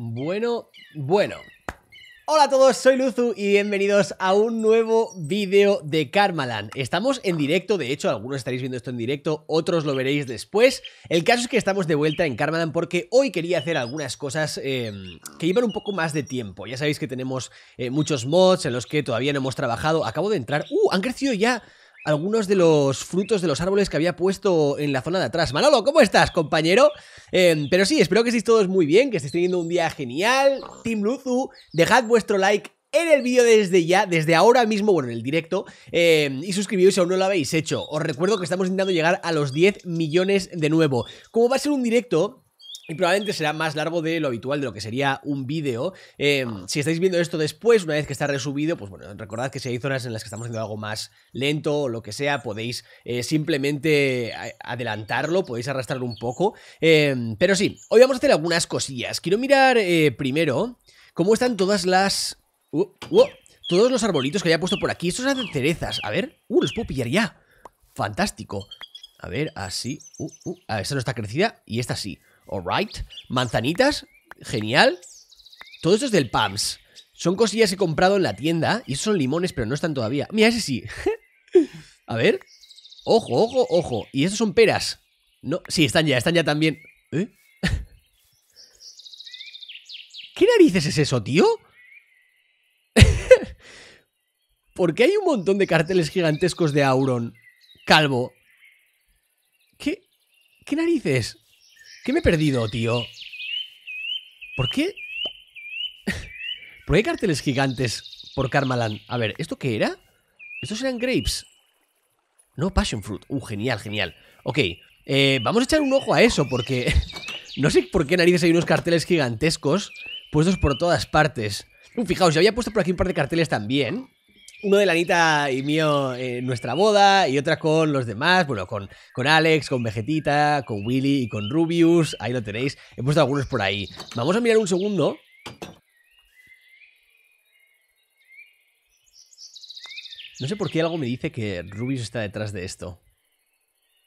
Bueno, bueno. Hola a todos, soy Luzu y bienvenidos a un nuevo vídeo de Karmaland. Estamos en directo, de hecho, algunos estaréis viendo esto en directo, otros lo veréis después. El caso es que estamos de vuelta en Karmaland porque hoy quería hacer algunas cosas em, que llevan un poco más de tiempo. Ya sabéis que tenemos eh, muchos mods en los que todavía no hemos trabajado. Acabo de entrar... ¡Uh! Han crecido ya algunos de los frutos de los árboles que había puesto en la zona de atrás. Manolo, ¿cómo estás, compañero? Em, pero sí, espero que estéis todos muy bien, que estéis teniendo un día genial. Team Luzu, dejad vuestro like en el vídeo desde ya, desde ahora mismo, bueno, en el directo, em, y suscribiros si aún no lo habéis hecho. Os recuerdo que estamos intentando llegar a los 10 millones de nuevo. Como va a ser un directo y probablemente será más largo de lo habitual, de lo que sería un vídeo. Em, si estáis viendo esto después, una vez que está resubido, pues bueno, recordad que si hay zonas en las que estamos haciendo algo más lento o lo que sea, podéis eh, simplemente adelantarlo, podéis arrastrarlo un poco. Em, pero sí, hoy vamos a hacer algunas cosillas. Quiero mirar eh, primero cómo están todas las... Uh, uh, todos los arbolitos que haya puesto por aquí. Estos son cerezas. A ver, uh, los puedo pillar ya. Fantástico. A ver, así. Uh, uh A esta no está crecida y esta sí alright. Manzanitas, genial. Todo esto es del PAMS. Son cosillas he comprado en la tienda. Y son limones, pero no están todavía. Mira, ese sí. a ver. Ojo, ojo, ojo. Y esos son peras. No, sí, están ya, están ya también. ¿Eh? ¿Qué narices es eso, tío? ¿Por qué hay un montón de carteles gigantescos de Auron? Calvo. ¿Qué? ¿Qué narices? ¿Qué me he perdido, tío? ¿Por qué? ¿Por qué hay carteles gigantes por Karmaland? A ver, ¿esto qué era? ¿Estos eran grapes? No, passion fruit. Uh, genial, genial. Ok, eh, vamos a echar un ojo a eso porque no sé por qué narices hay unos carteles gigantescos puestos por todas partes. Uh, fijaos, yo había puesto por aquí un par de carteles también uno de Lanita y mío en nuestra boda y otra con los demás, bueno, con, con Alex, con Vegetita, con Willy y con Rubius, ahí lo tenéis, he puesto algunos por ahí. Vamos a mirar un segundo. No sé por qué algo me dice que Rubius está detrás de esto.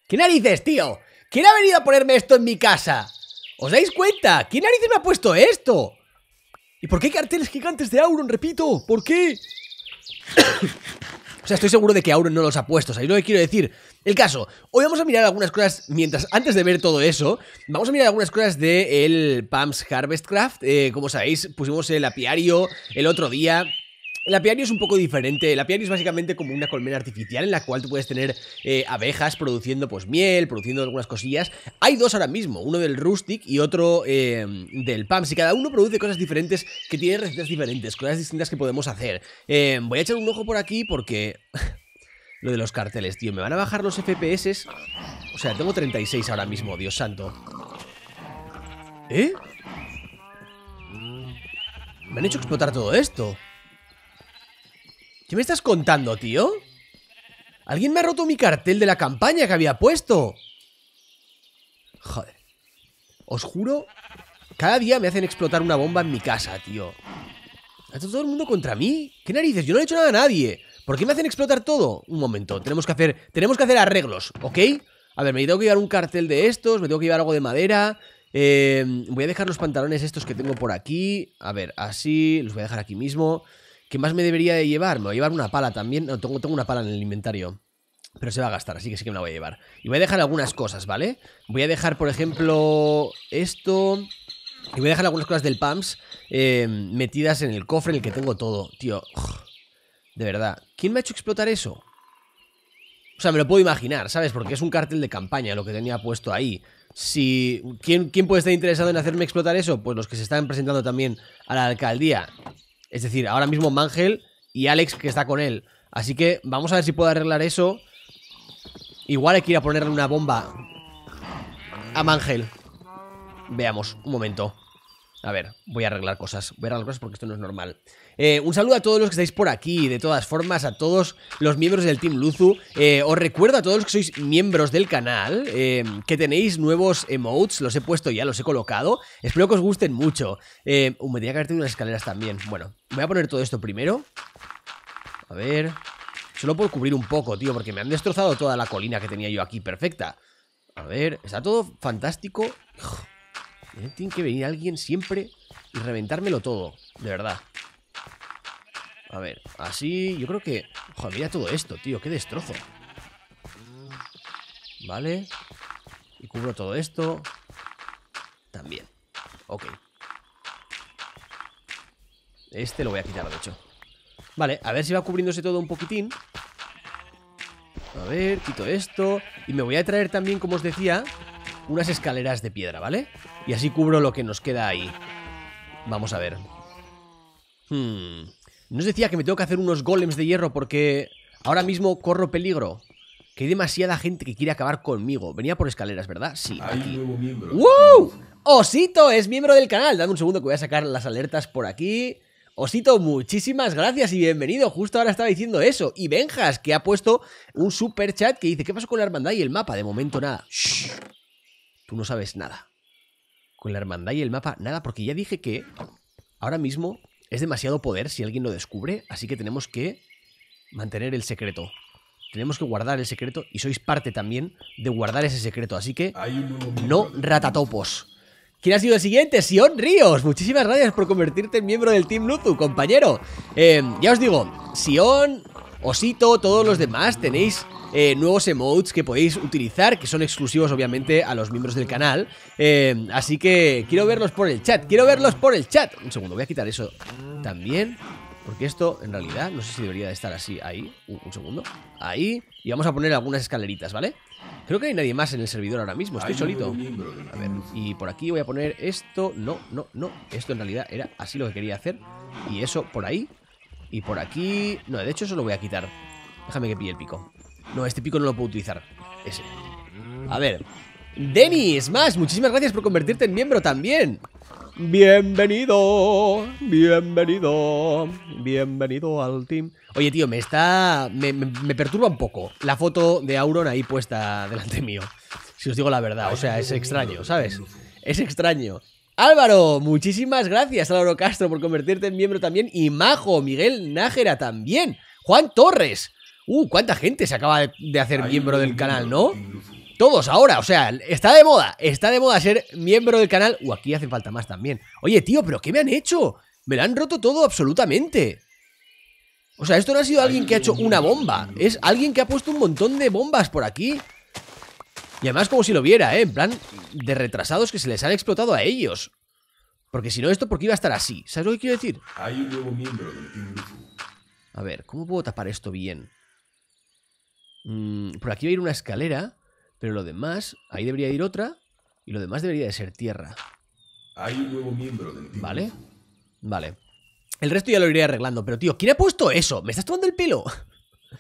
¿Qué narices, tío? ¿Quién ha venido a ponerme esto en mi casa? ¿Os dais cuenta? ¿Quién narices me ha puesto esto? ¿Y por qué carteles gigantes de Auron? Repito, ¿por qué? o sea, estoy seguro de que Auron no los ha puesto, yo lo que quiero decir? El caso, hoy vamos a mirar algunas cosas, mientras, antes de ver todo eso, vamos a mirar algunas cosas de el Pam's Harvestcraft. Eh, como sabéis, pusimos el apiario el otro día, la apiario es un poco diferente, la apiario es básicamente como una colmena artificial en la cual tú puedes tener eh, abejas produciendo pues miel, produciendo algunas cosillas. Hay dos ahora mismo, uno del Rustic y otro em, del Pams y cada uno produce cosas diferentes que tiene recetas diferentes, cosas distintas que podemos hacer. Em, voy a echar un ojo por aquí porque... Lo de los carteles, tío, me van a bajar los FPS. O sea, tengo 36 ahora mismo, Dios santo. ¿Eh? Me han hecho explotar todo esto. ¿Qué me estás contando, tío? Alguien me ha roto mi cartel de la campaña que había puesto. Joder. Os juro, cada día me hacen explotar una bomba en mi casa, tío. hecho todo el mundo contra mí? ¿Qué narices? Yo no he hecho nada a nadie. ¿Por qué me hacen explotar todo? Un momento, tenemos que hacer, tenemos que hacer arreglos, ¿ok? A ver, me tengo que llevar un cartel de estos, me tengo que llevar algo de madera. Eh, voy a dejar los pantalones estos que tengo por aquí. A ver, así, los voy a dejar aquí mismo. ¿Qué más me debería de llevar? Me voy a llevar una pala también. No, tengo, una pala en el inventario. Pero se va a gastar, así que sí que me la voy a llevar. Y voy a dejar algunas cosas, ¿vale? Voy a dejar, por ejemplo, esto... Y voy a dejar algunas cosas del PAMS eh, metidas en el cofre en el que tengo todo. Tío, de verdad. ¿Quién me ha hecho explotar eso? O sea, me lo puedo imaginar, ¿sabes? Porque es un cartel de campaña lo que tenía puesto ahí. Si, ¿quién, ¿Quién puede estar interesado en hacerme explotar eso? Pues los que se están presentando también a la alcaldía. Es decir, ahora mismo Mangel y Alex que está con él. Así que vamos a ver si puedo arreglar eso. Igual hay que ir a ponerle una bomba a Mangel. Veamos, un momento. A ver, voy a arreglar cosas. Voy a arreglar cosas porque esto no es normal. Eh, un saludo a todos los que estáis por aquí, de todas formas, a todos los miembros del Team Luzu. Eh, os recuerdo a todos los que sois miembros del canal eh, que tenéis nuevos emotes, los he puesto ya, los he colocado. Espero que os gusten mucho. Uh, me tenía que haber tenido unas escaleras también. Bueno, voy a poner todo esto primero. A ver... Solo por cubrir un poco, tío, porque me han destrozado toda la colina que tenía yo aquí, perfecta. A ver, está todo fantástico. tiene que venir alguien siempre y reventármelo todo, de verdad. A ver, así yo creo que... Joder, mira todo esto, tío, qué destrozo. Vale. Y cubro todo esto. También. Ok. Este lo voy a quitar, de hecho. Vale, a ver si va cubriéndose todo un poquitín. A ver, quito esto. Y me voy a traer también, como os decía, unas escaleras de piedra, ¿vale? Y así cubro lo que nos queda ahí. Vamos a ver. Hmm... ¿No os decía que me tengo que hacer unos golems de hierro porque ahora mismo corro peligro? Que hay demasiada gente que quiere acabar conmigo. Venía por escaleras, ¿verdad? Sí. Hay Osito es miembro del canal. Dame un segundo que voy a sacar las alertas por aquí. Osito, muchísimas gracias y bienvenido. Justo ahora estaba diciendo eso. Y Benjas, que ha puesto un super chat que dice: ¿Qué pasó con la hermandad y el mapa? De momento nada. Tú no sabes nada. Con la hermandad y el mapa, nada, porque ya dije que ahora mismo es demasiado poder si alguien lo descubre, así que tenemos que mantener el secreto. Tenemos que guardar el secreto y sois parte también de guardar ese secreto, así que no ratatopos. ¿Quién ha sido el siguiente? Sion Ríos. Muchísimas gracias por convertirte en miembro del Team Luzu, compañero. Eh, ya os digo, Sion, Osito, todos los demás tenéis eh, nuevos emotes que podéis utilizar, que son exclusivos obviamente a los miembros del canal. Eh, así que quiero verlos por el chat, quiero verlos por el chat. Un segundo, voy a quitar eso también. Porque esto, en realidad, no sé si debería de estar así Ahí, un, segundo Ahí, y vamos a poner algunas escaleritas, ¿vale? Creo que hay nadie más en el servidor ahora mismo Estoy solito A ver, y por aquí voy a poner esto No, no, no Esto en realidad era así lo que quería hacer Y eso por ahí Y por aquí... No, de hecho eso lo voy a quitar Déjame que pille el pico no, este pico no lo puedo utilizar. A ver. Denis, más, muchísimas gracias por convertirte en miembro también. Bienvenido, bienvenido, bienvenido al team. Oye, tío, me está. Me, perturba un poco la foto de Auron ahí puesta delante mío. Si os digo la verdad, o sea, es extraño, ¿sabes? Es extraño. Álvaro, muchísimas gracias, Lauro Castro, por convertirte en miembro también. Y Majo, Miguel Nájera también. Juan Torres, Uh, cuánta gente se acaba de, hacer miembro del canal, ¿no? Todos ahora, o sea, está de moda, está de moda ser miembro del canal. Uh, aquí hace falta más también. Oye, tío, ¿pero qué me han hecho? Me lo han roto todo absolutamente. O sea, esto no ha sido alguien que ha hecho una bomba. Es alguien que ha puesto un montón de bombas por aquí. Y además como si lo viera, ¿eh? En plan de retrasados que se les han explotado a ellos. Porque si no, esto ¿por qué iba a estar así. ¿Sabes lo que quiero decir? A ver, ¿cómo puedo tapar esto bien? Mm, por aquí va a ir una escalera, pero lo demás, ahí debería ir otra, y lo demás debería de ser tierra. Hay un nuevo miembro Vale, vale. El resto ya lo iré arreglando, pero tío, ¿quién ha puesto eso? ¿Me estás tomando el pelo?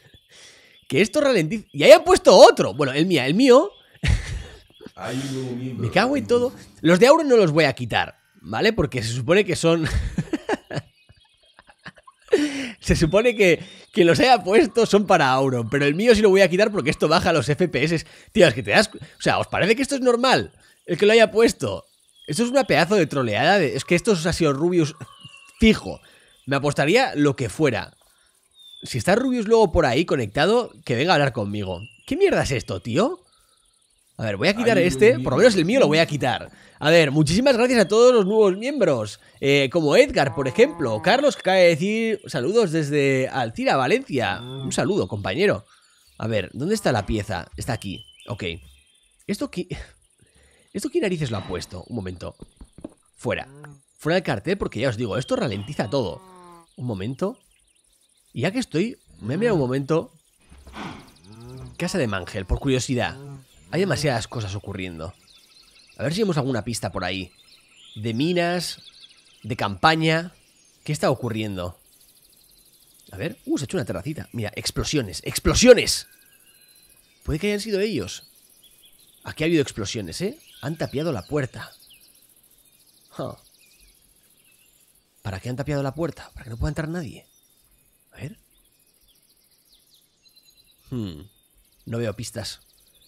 que esto ralentiza. Y ahí han puesto otro. Bueno, el mío, el mío. Me cago en todo. Los de Auron no los voy a quitar, ¿vale? Porque se supone que son. se supone que que los haya puesto son para Auron, pero el mío sí lo voy a quitar porque esto baja los FPS. Tío, es que te das... O sea, ¿os parece que esto es normal? El que lo haya puesto. Esto es una pedazo de troleada. Es que esto ha sido Rubius fijo. Me apostaría lo que fuera. Si está Rubius luego por ahí conectado, que venga a hablar conmigo. ¿Qué mierda es esto, tío? A ver, voy a quitar este, por lo menos el mío lo voy a quitar. A ver, muchísimas gracias a todos los nuevos miembros, eh, como Edgar, por ejemplo, Carlos, que cae de decir saludos desde Altira, Valencia. Ah. Un saludo, compañero. A ver, ¿dónde está la pieza? Está aquí, ok. ¿Esto qué? ¿Esto qué narices lo ha puesto? Un momento. Fuera. Fuera del cartel, porque ya os digo, esto ralentiza todo. Un momento. Y ya que estoy, me he mirado un momento. Casa de Mangel, por curiosidad. Hay demasiadas cosas ocurriendo. A ver si vemos alguna pista por ahí. De minas, de campaña. ¿Qué está ocurriendo? A ver, uh, se ha hecho una terracita. Mira, explosiones, explosiones. Puede que hayan sido ellos. Aquí ha habido explosiones, ¿eh? Han tapiado la puerta. ¿Para qué han tapiado la puerta? Para que no pueda entrar nadie. A ver. Hmm. No veo pistas.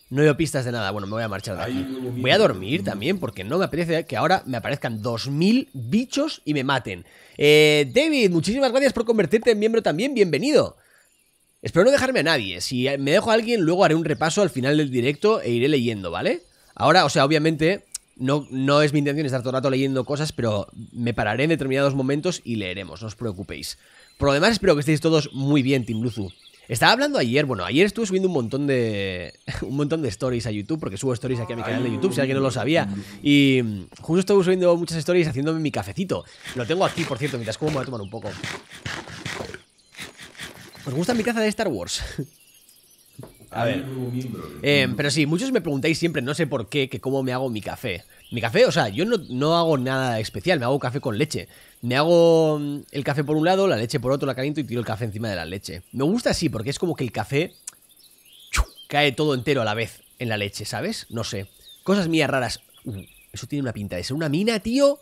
No veo pistas de nada. Bueno, me voy a marchar de aquí. Voy a dormir también porque no me apetece que ahora me aparezcan 2.000 bichos y me maten. Eh, David, muchísimas gracias por convertirte en miembro también. Bienvenido. Espero no dejarme a nadie. Si me dejo a alguien, luego haré un repaso al final del directo e iré leyendo, ¿vale? Ahora, o sea, obviamente no, no es mi intención estar todo el rato leyendo cosas, pero me pararé en determinados momentos y leeremos, no os preocupéis. Por lo demás, espero que estéis todos muy bien, Team Luzu. Estaba hablando ayer, bueno, ayer estuve subiendo un montón de un montón de stories a YouTube, porque subo stories aquí a mi canal de YouTube, si alguien no lo sabía. Y justo estuve subiendo muchas stories haciéndome mi cafecito. Lo tengo aquí, por cierto, mientras como me voy a tomar un poco. ¿Os gusta mi caza de Star Wars? A ver. Eh, pero sí, muchos me preguntáis siempre, no sé por qué, que cómo me hago mi café. Mi café, o sea, yo no, hago nada especial, me hago café con leche. Me hago mm, el café por un lado, la leche por otro, la caliento y tiro el café encima de la leche. Me gusta así porque es como que el café cae todo entero a la vez en la leche, ¿sabes? No sé. Cosas mías raras. Uh, eso tiene una pinta de ser una mina, tío.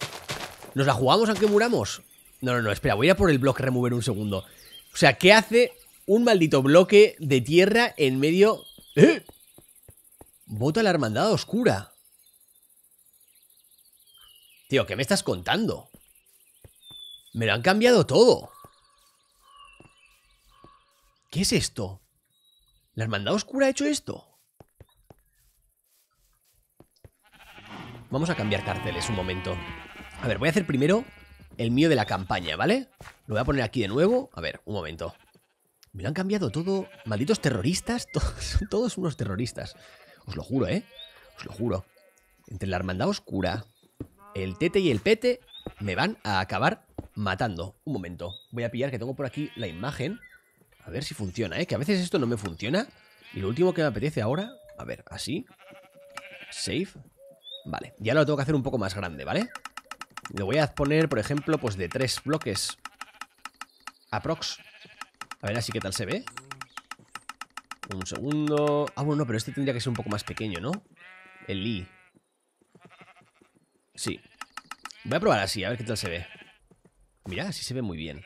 ¿Nos la jugamos aunque muramos? No, no, no, espera, voy a ir a por el bloque remover un segundo. O sea, ¿qué hace un maldito bloque de tierra en medio... ¡Eh! la hermandad oscura. Tío, ¿qué me estás contando? Me lo han cambiado todo. ¿Qué es esto? ¿La hermandad oscura ha hecho esto? Vamos a cambiar carteles un momento. A ver, voy a hacer primero el mío de la campaña, ¿vale? Lo voy a poner aquí de nuevo. A ver, un momento. Me lo han cambiado todo. Malditos terroristas. Todos, son todos unos terroristas. Os lo juro, ¿eh? Os lo juro. Entre la hermandad oscura, el tete y el pete me van a acabar matando. Un momento. Voy a pillar que tengo por aquí la imagen. A ver si funciona, ¿eh? Que a veces esto no me funciona. Y lo último que me apetece ahora... A ver, así. Save. Vale. Ya lo tengo que hacer un poco más grande, ¿vale? Le voy a poner, por ejemplo, pues de tres bloques. Aprox. A ver así qué tal se ve. Un segundo... Ah, bueno, pero este tendría que ser un poco más pequeño, ¿no? El Lee Sí. Voy a probar así, a ver qué tal se ve. Mira, así se ve muy bien.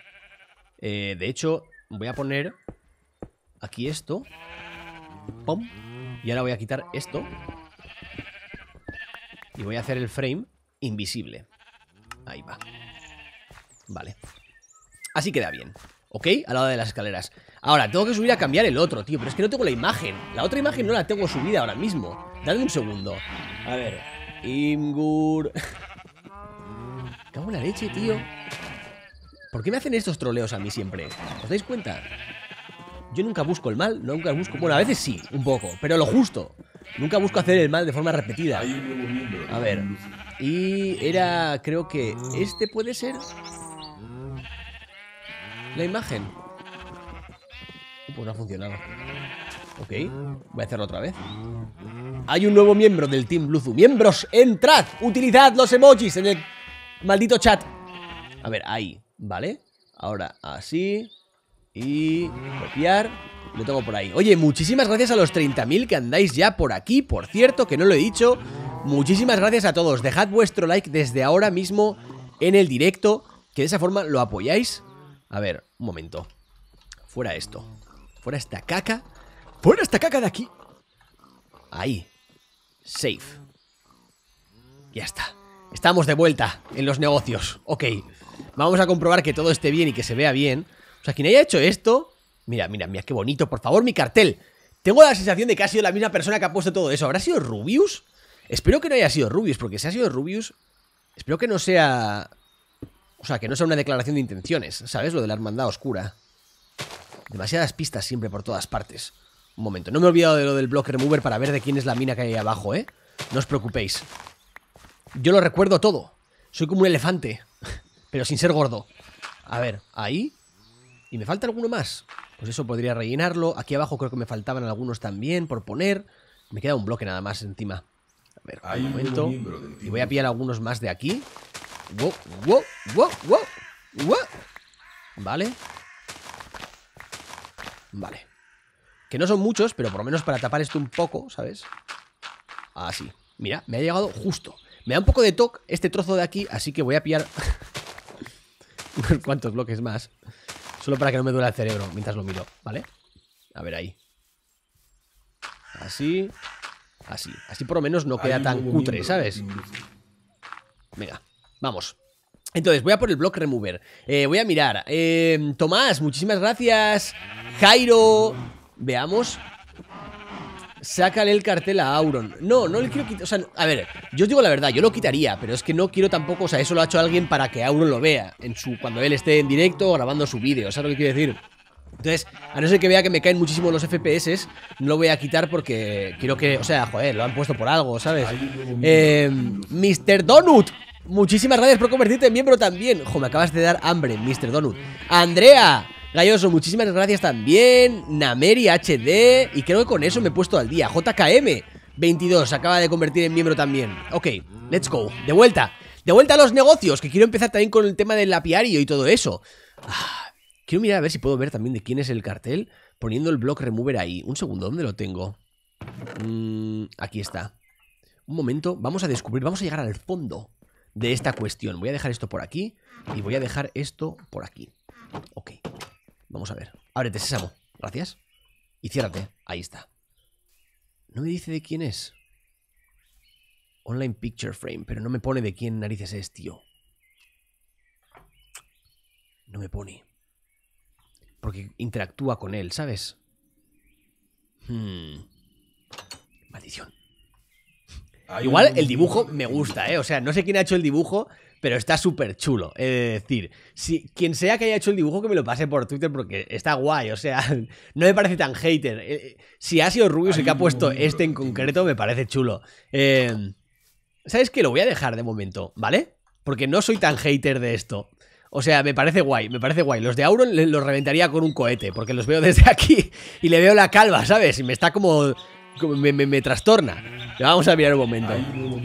Eh, de hecho, voy a poner aquí esto. ¡Pum! Y ahora voy a quitar esto. Y voy a hacer el frame invisible. Ahí va. Vale. Así queda bien. ¿Ok? Al lado de las escaleras. Ahora, tengo que subir a cambiar el otro, tío. Pero es que no tengo la imagen. La otra imagen no la tengo subida ahora mismo. Dale un segundo. A ver. Imgur. Cago en la leche, tío. ¿Por qué me hacen estos troleos a mí siempre? ¿Os dais cuenta? Yo nunca busco el mal, nunca busco... Bueno, a veces sí, un poco, pero lo justo. Nunca busco hacer el mal de forma repetida. A ver. Y era, creo que este puede ser la imagen. Pues no ha funcionado. Ok, voy a hacerlo otra vez Hay un nuevo miembro del Team Bluzu Miembros, entrad, utilizad los emojis en el maldito chat A ver, ahí, vale Ahora así Y copiar Lo tengo por ahí Oye, muchísimas gracias a los 30.000 que andáis ya por aquí Por cierto, que no lo he dicho Muchísimas gracias a todos Dejad vuestro like desde ahora mismo en el directo Que de esa forma lo apoyáis A ver, un momento Fuera esto Fuera esta caca Fuera esta caca de aquí. Ahí. Safe. Ya está. Estamos de vuelta en los negocios. Ok. Vamos a comprobar que todo esté bien y que se vea bien. O sea, quien haya hecho esto... Mira, mira, mira, qué bonito. Por favor, mi cartel. Tengo la sensación de que ha sido la misma persona que ha puesto todo eso. ¿Habrá sido Rubius? Espero que no haya sido Rubius, porque si ha sido Rubius... Espero que no sea... O sea, que no sea una declaración de intenciones, ¿sabes? Lo de la hermandad oscura. Demasiadas pistas siempre por todas partes. Un momento, no me he olvidado de lo del block remover para ver de quién es la mina que hay ahí abajo, ¿eh? No os preocupéis. Yo lo recuerdo todo. Soy como un elefante, pero sin ser gordo. A ver, ahí. ¿Y me falta alguno más? Pues eso podría rellenarlo. Aquí abajo creo que me faltaban algunos también por poner. Me queda un bloque nada más encima. A ver, un momento. y voy a pillar algunos más de aquí. wow, wow, wow, wow. Vale. Vale. Que no son muchos, pero por lo menos para tapar esto un poco, ¿sabes? Así. Mira, me ha llegado justo. Me da un poco de toque este trozo de aquí, así que voy a pillar unos cuantos bloques más. Solo para que no me duela el cerebro mientras lo miro, ¿vale? A ver ahí. Así. Así. Así por lo menos no queda tan cutre, ¿sabes? Venga, vamos. Entonces, voy a por el block remover. Eh, voy a mirar. Eh, Tomás, muchísimas gracias. Jairo. Veamos. Sácale el cartel a Auron. No, no le quiero quitar. O sea, a ver, yo os digo la verdad, yo lo quitaría, pero es que no quiero tampoco. O sea, eso lo ha hecho alguien para que Auron lo vea. En su, cuando él esté en directo grabando su vídeo. ¿Sabes lo que quiero decir? Entonces, a no ser que vea que me caen muchísimo los FPS, no lo voy a quitar porque quiero que. O sea, joder, lo han puesto por algo, ¿sabes? Em, mister Donut. Muchísimas gracias por convertirte en miembro también. Jo, me acabas de dar hambre, Mr. Donut. Andrea, Galloso, muchísimas gracias también. Nameri HD. Y creo que con eso me he puesto al día. JKM 22 acaba de convertir en miembro también. Ok, let's go. De vuelta. De vuelta a los negocios, que quiero empezar también con el tema del apiario y todo eso. Ah, quiero mirar a ver si puedo ver también de quién es el cartel poniendo el block remover ahí. Un segundo, ¿dónde lo tengo? Mm, aquí está. Un momento, vamos a descubrir, vamos a llegar al fondo de esta cuestión. Voy a dejar esto por aquí y voy a dejar esto por aquí. Ok. Vamos a ver. Ábrete, sésamo. Gracias. Y ciérrate. Ahí está. No me dice de quién es. Online Picture Frame, pero no me pone de quién narices es, tío. No me pone. Porque interactúa con él, ¿sabes? Hmm. Maldición. Igual el dibujo me gusta, ¿eh? O sea, no sé quién ha hecho el dibujo, pero está súper chulo. Es decir, si, quien sea que haya hecho el dibujo, que me lo pase por Twitter porque está guay. O sea, no me parece tan hater. Eh, eh, si ha sido Rubius y que ha puesto este en concreto, me parece chulo. Em, ¿Sabes qué? Lo voy a dejar de momento, ¿vale? Porque no soy tan hater de esto. O sea, me parece guay, me parece guay. Los de Auron los reventaría con un cohete, porque los veo desde aquí y le veo la calva, ¿sabes? Y me está como me, trastorna. vamos a mirar un momento.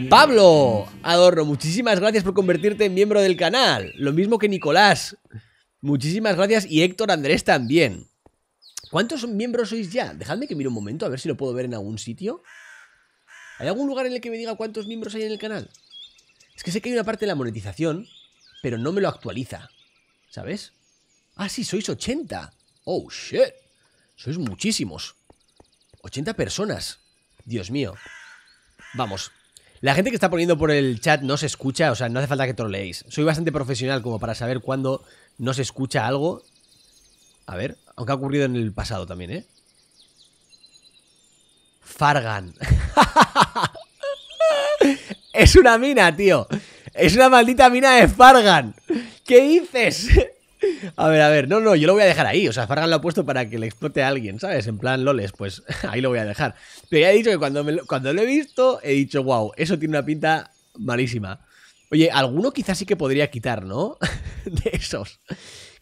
Pablo Adorno, muchísimas gracias por convertirte en miembro del canal. Lo mismo que Nicolás. Muchísimas gracias y Héctor Andrés también. ¿Cuántos miembros sois ya? Dejadme que mire un momento, a ver si lo puedo ver en algún sitio. ¿Hay algún lugar en el que me diga cuántos miembros hay en el canal? Es que sé que hay una parte de la monetización, pero no me lo actualiza. ¿Sabes? Ah, sí, sois 80. Oh, shit. Sois muchísimos. 80 personas. Dios mío. Vamos. La gente que está poniendo por el chat no se escucha, o sea, no hace falta que troleéis. Soy bastante profesional como para saber cuándo no se escucha algo. A ver, aunque ha ocurrido en el pasado también, ¿eh? Fargan. es una mina, tío. Es una maldita mina de Fargan. ¿Qué dices? A ver, a ver, no, no, yo lo voy a dejar ahí. O sea, Fargan lo ha puesto para que le explote a alguien, ¿sabes? En plan, loles, pues ahí lo voy a dejar. Pero ya he dicho que cuando, cuando lo he visto, he dicho, wow, eso tiene una pinta malísima. Oye, alguno quizás sí que podría quitar, ¿no? de esos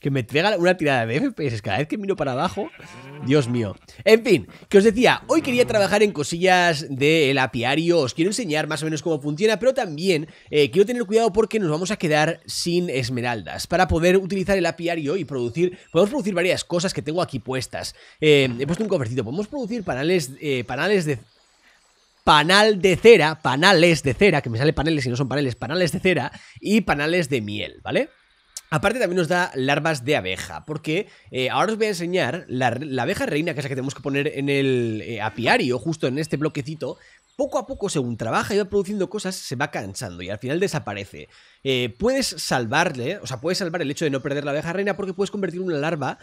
que me entrega una tirada de FPS cada vez que miro para abajo. Dios mío. En fin, que os decía, hoy quería trabajar en cosillas del apiario, os quiero enseñar más o menos cómo funciona, pero también eh, quiero tener cuidado porque nos vamos a quedar sin esmeraldas. Para poder utilizar el apiario y producir, podemos producir varias cosas que tengo aquí puestas. Eh, he puesto un cofrecito podemos producir panales, eh, panales de panal de cera, panales de cera, que me sale paneles y no son paneles, panales de cera y panales de miel, ¿vale? Aparte también nos da larvas de abeja, porque eh, ahora os voy a enseñar la, abeja reina, que es la que tenemos que poner en el eh, apiario, justo en este bloquecito, poco a poco, según trabaja y va produciendo cosas, se va cansando y al final desaparece. Eh, puedes salvarle, o sea, puedes salvar el hecho de no perder la abeja reina porque puedes convertir una larva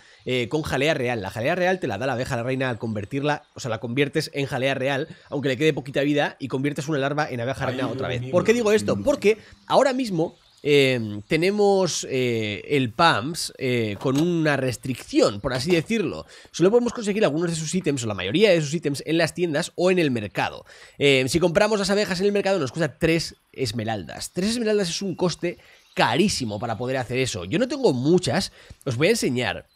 con jalea real. La jalea real te la da la abeja reina al convertirla, o sea, la conviertes en jalea real, aunque le quede poquita vida, y conviertes una larva en abeja reina otra vez. ¿Por qué digo esto? Porque ahora mismo Em, tenemos eh, el PAMS eh, con una restricción, por así decirlo. Solo podemos conseguir algunos de sus ítems, o la mayoría de sus ítems, en las tiendas o en el mercado. Em, si compramos las abejas en el mercado, nos cuesta 3 esmeraldas. 3 esmeraldas es un coste carísimo para poder hacer eso. Yo no tengo muchas, os voy a enseñar.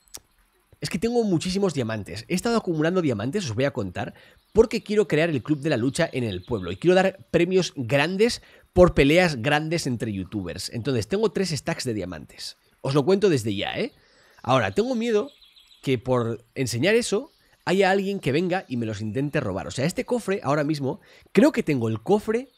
Es que tengo muchísimos diamantes. He estado acumulando diamantes, os voy a contar, porque quiero crear el Club de la Lucha en el pueblo y quiero dar premios grandes por peleas grandes entre youtubers. Entonces, tengo tres stacks de diamantes. Os lo cuento desde ya, ¿eh? Ahora, tengo miedo que por enseñar eso haya alguien que venga y me los intente robar. O sea, este cofre ahora mismo, creo que tengo el cofre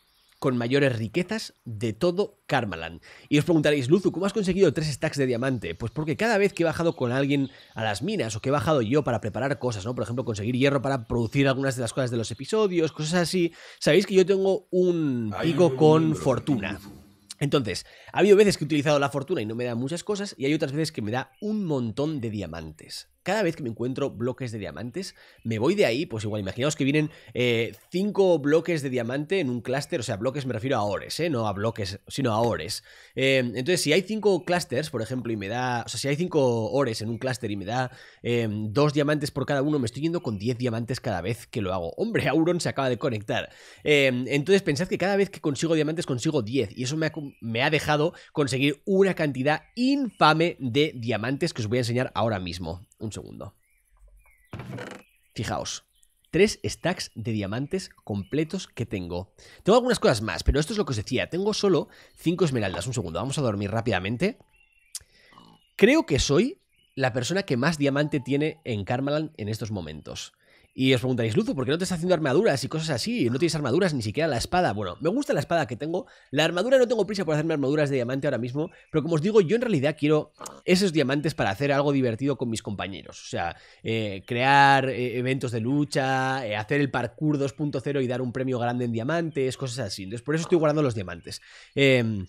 con mayores riquezas de todo Karmaland. Y os preguntaréis, Luzu, ¿cómo has conseguido tres stacks de diamante? Pues porque cada vez que he bajado con alguien a las minas o que he bajado yo para preparar cosas, ¿no? Por ejemplo, conseguir hierro para producir algunas de las cosas de los episodios, cosas así. Sabéis que yo tengo un pico con fortuna. Entonces, ha habido veces que he utilizado la fortuna y no me da muchas cosas, y hay otras veces que me da un montón de diamantes cada vez que me encuentro bloques de diamantes, me voy de ahí, pues igual, imaginaos que vienen 5 eh, bloques de diamante en un clúster, o sea, bloques me refiero a ores, eh, no a bloques, sino a ores. Em, entonces, si hay 5 clusters, por ejemplo, y me da, o sea, si hay 5 ores en un clúster y me da 2 em, diamantes por cada uno, me estoy yendo con 10 diamantes cada vez que lo hago. Hombre, Auron se acaba de conectar. Em, entonces, pensad que cada vez que consigo diamantes consigo 10, y eso me ha, me ha dejado conseguir una cantidad infame de diamantes que os voy a enseñar ahora mismo. Un segundo. Fijaos. Tres stacks de diamantes completos que tengo. Tengo algunas cosas más, pero esto es lo que os decía. Tengo solo cinco esmeraldas. Un segundo, vamos a dormir rápidamente. Creo que soy la persona que más diamante tiene en Karmaland en estos momentos. Y os preguntaréis, Luzu, ¿por qué no te estás haciendo armaduras y cosas así? No tienes armaduras, ni siquiera la espada. Bueno, me gusta la espada que tengo. La armadura no tengo prisa por hacerme armaduras de diamante ahora mismo. Pero como os digo, yo en realidad quiero esos diamantes para hacer algo divertido con mis compañeros. O sea, eh, crear eh, eventos de lucha, eh, hacer el parkour 2.0 y dar un premio grande en diamantes, cosas así. Entonces, por eso estoy guardando los diamantes. Eh.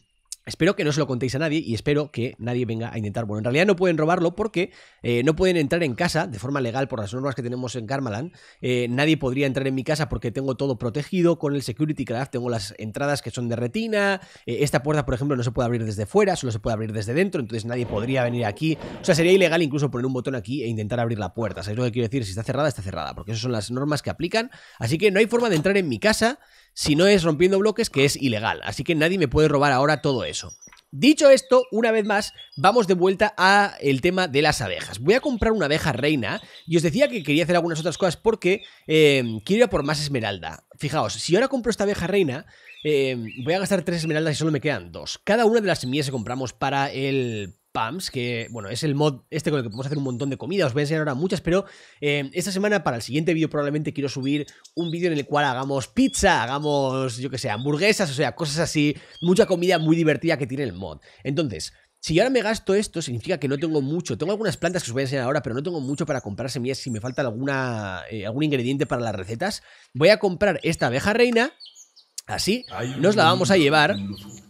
Espero que no se lo contéis a nadie y espero que nadie venga a intentar. Bueno, en realidad no pueden robarlo porque eh, no pueden entrar en casa de forma legal por las normas que tenemos en Carmaland. Eh, nadie podría entrar en mi casa porque tengo todo protegido con el Security Craft. Tengo las entradas que son de retina. Eh, esta puerta, por ejemplo, no se puede abrir desde fuera, solo se puede abrir desde dentro. Entonces nadie podría venir aquí. O sea, sería ilegal incluso poner un botón aquí e intentar abrir la puerta. ¿Sabéis lo que quiero decir? Si está cerrada, está cerrada. Porque esas son las normas que aplican. Así que no hay forma de entrar en mi casa si no es rompiendo bloques, que es ilegal. Así que nadie me puede robar ahora todo eso. Dicho esto, una vez más, vamos de vuelta a el tema de las abejas. Voy a comprar una abeja reina y os decía que quería hacer algunas otras cosas porque eh, quiero ir a por más esmeralda. Fijaos, si ahora compro esta abeja reina, eh, voy a gastar tres esmeraldas y solo me quedan dos. Cada una de las semillas que compramos para el Pams, que bueno, es el mod este con el que podemos hacer un montón de comida, os voy a enseñar ahora muchas, pero eh, esta semana para el siguiente vídeo probablemente quiero subir un vídeo en el cual hagamos pizza, hagamos, yo que sé, hamburguesas, o sea, cosas así, mucha comida muy divertida que tiene el mod. Entonces, si ahora me gasto esto, significa que no tengo mucho. Tengo algunas plantas que os voy a enseñar ahora, pero no tengo mucho para comprar semillas si me falta alguna, eh, algún ingrediente para las recetas. Voy a comprar esta abeja reina, así, nos la vamos a llevar.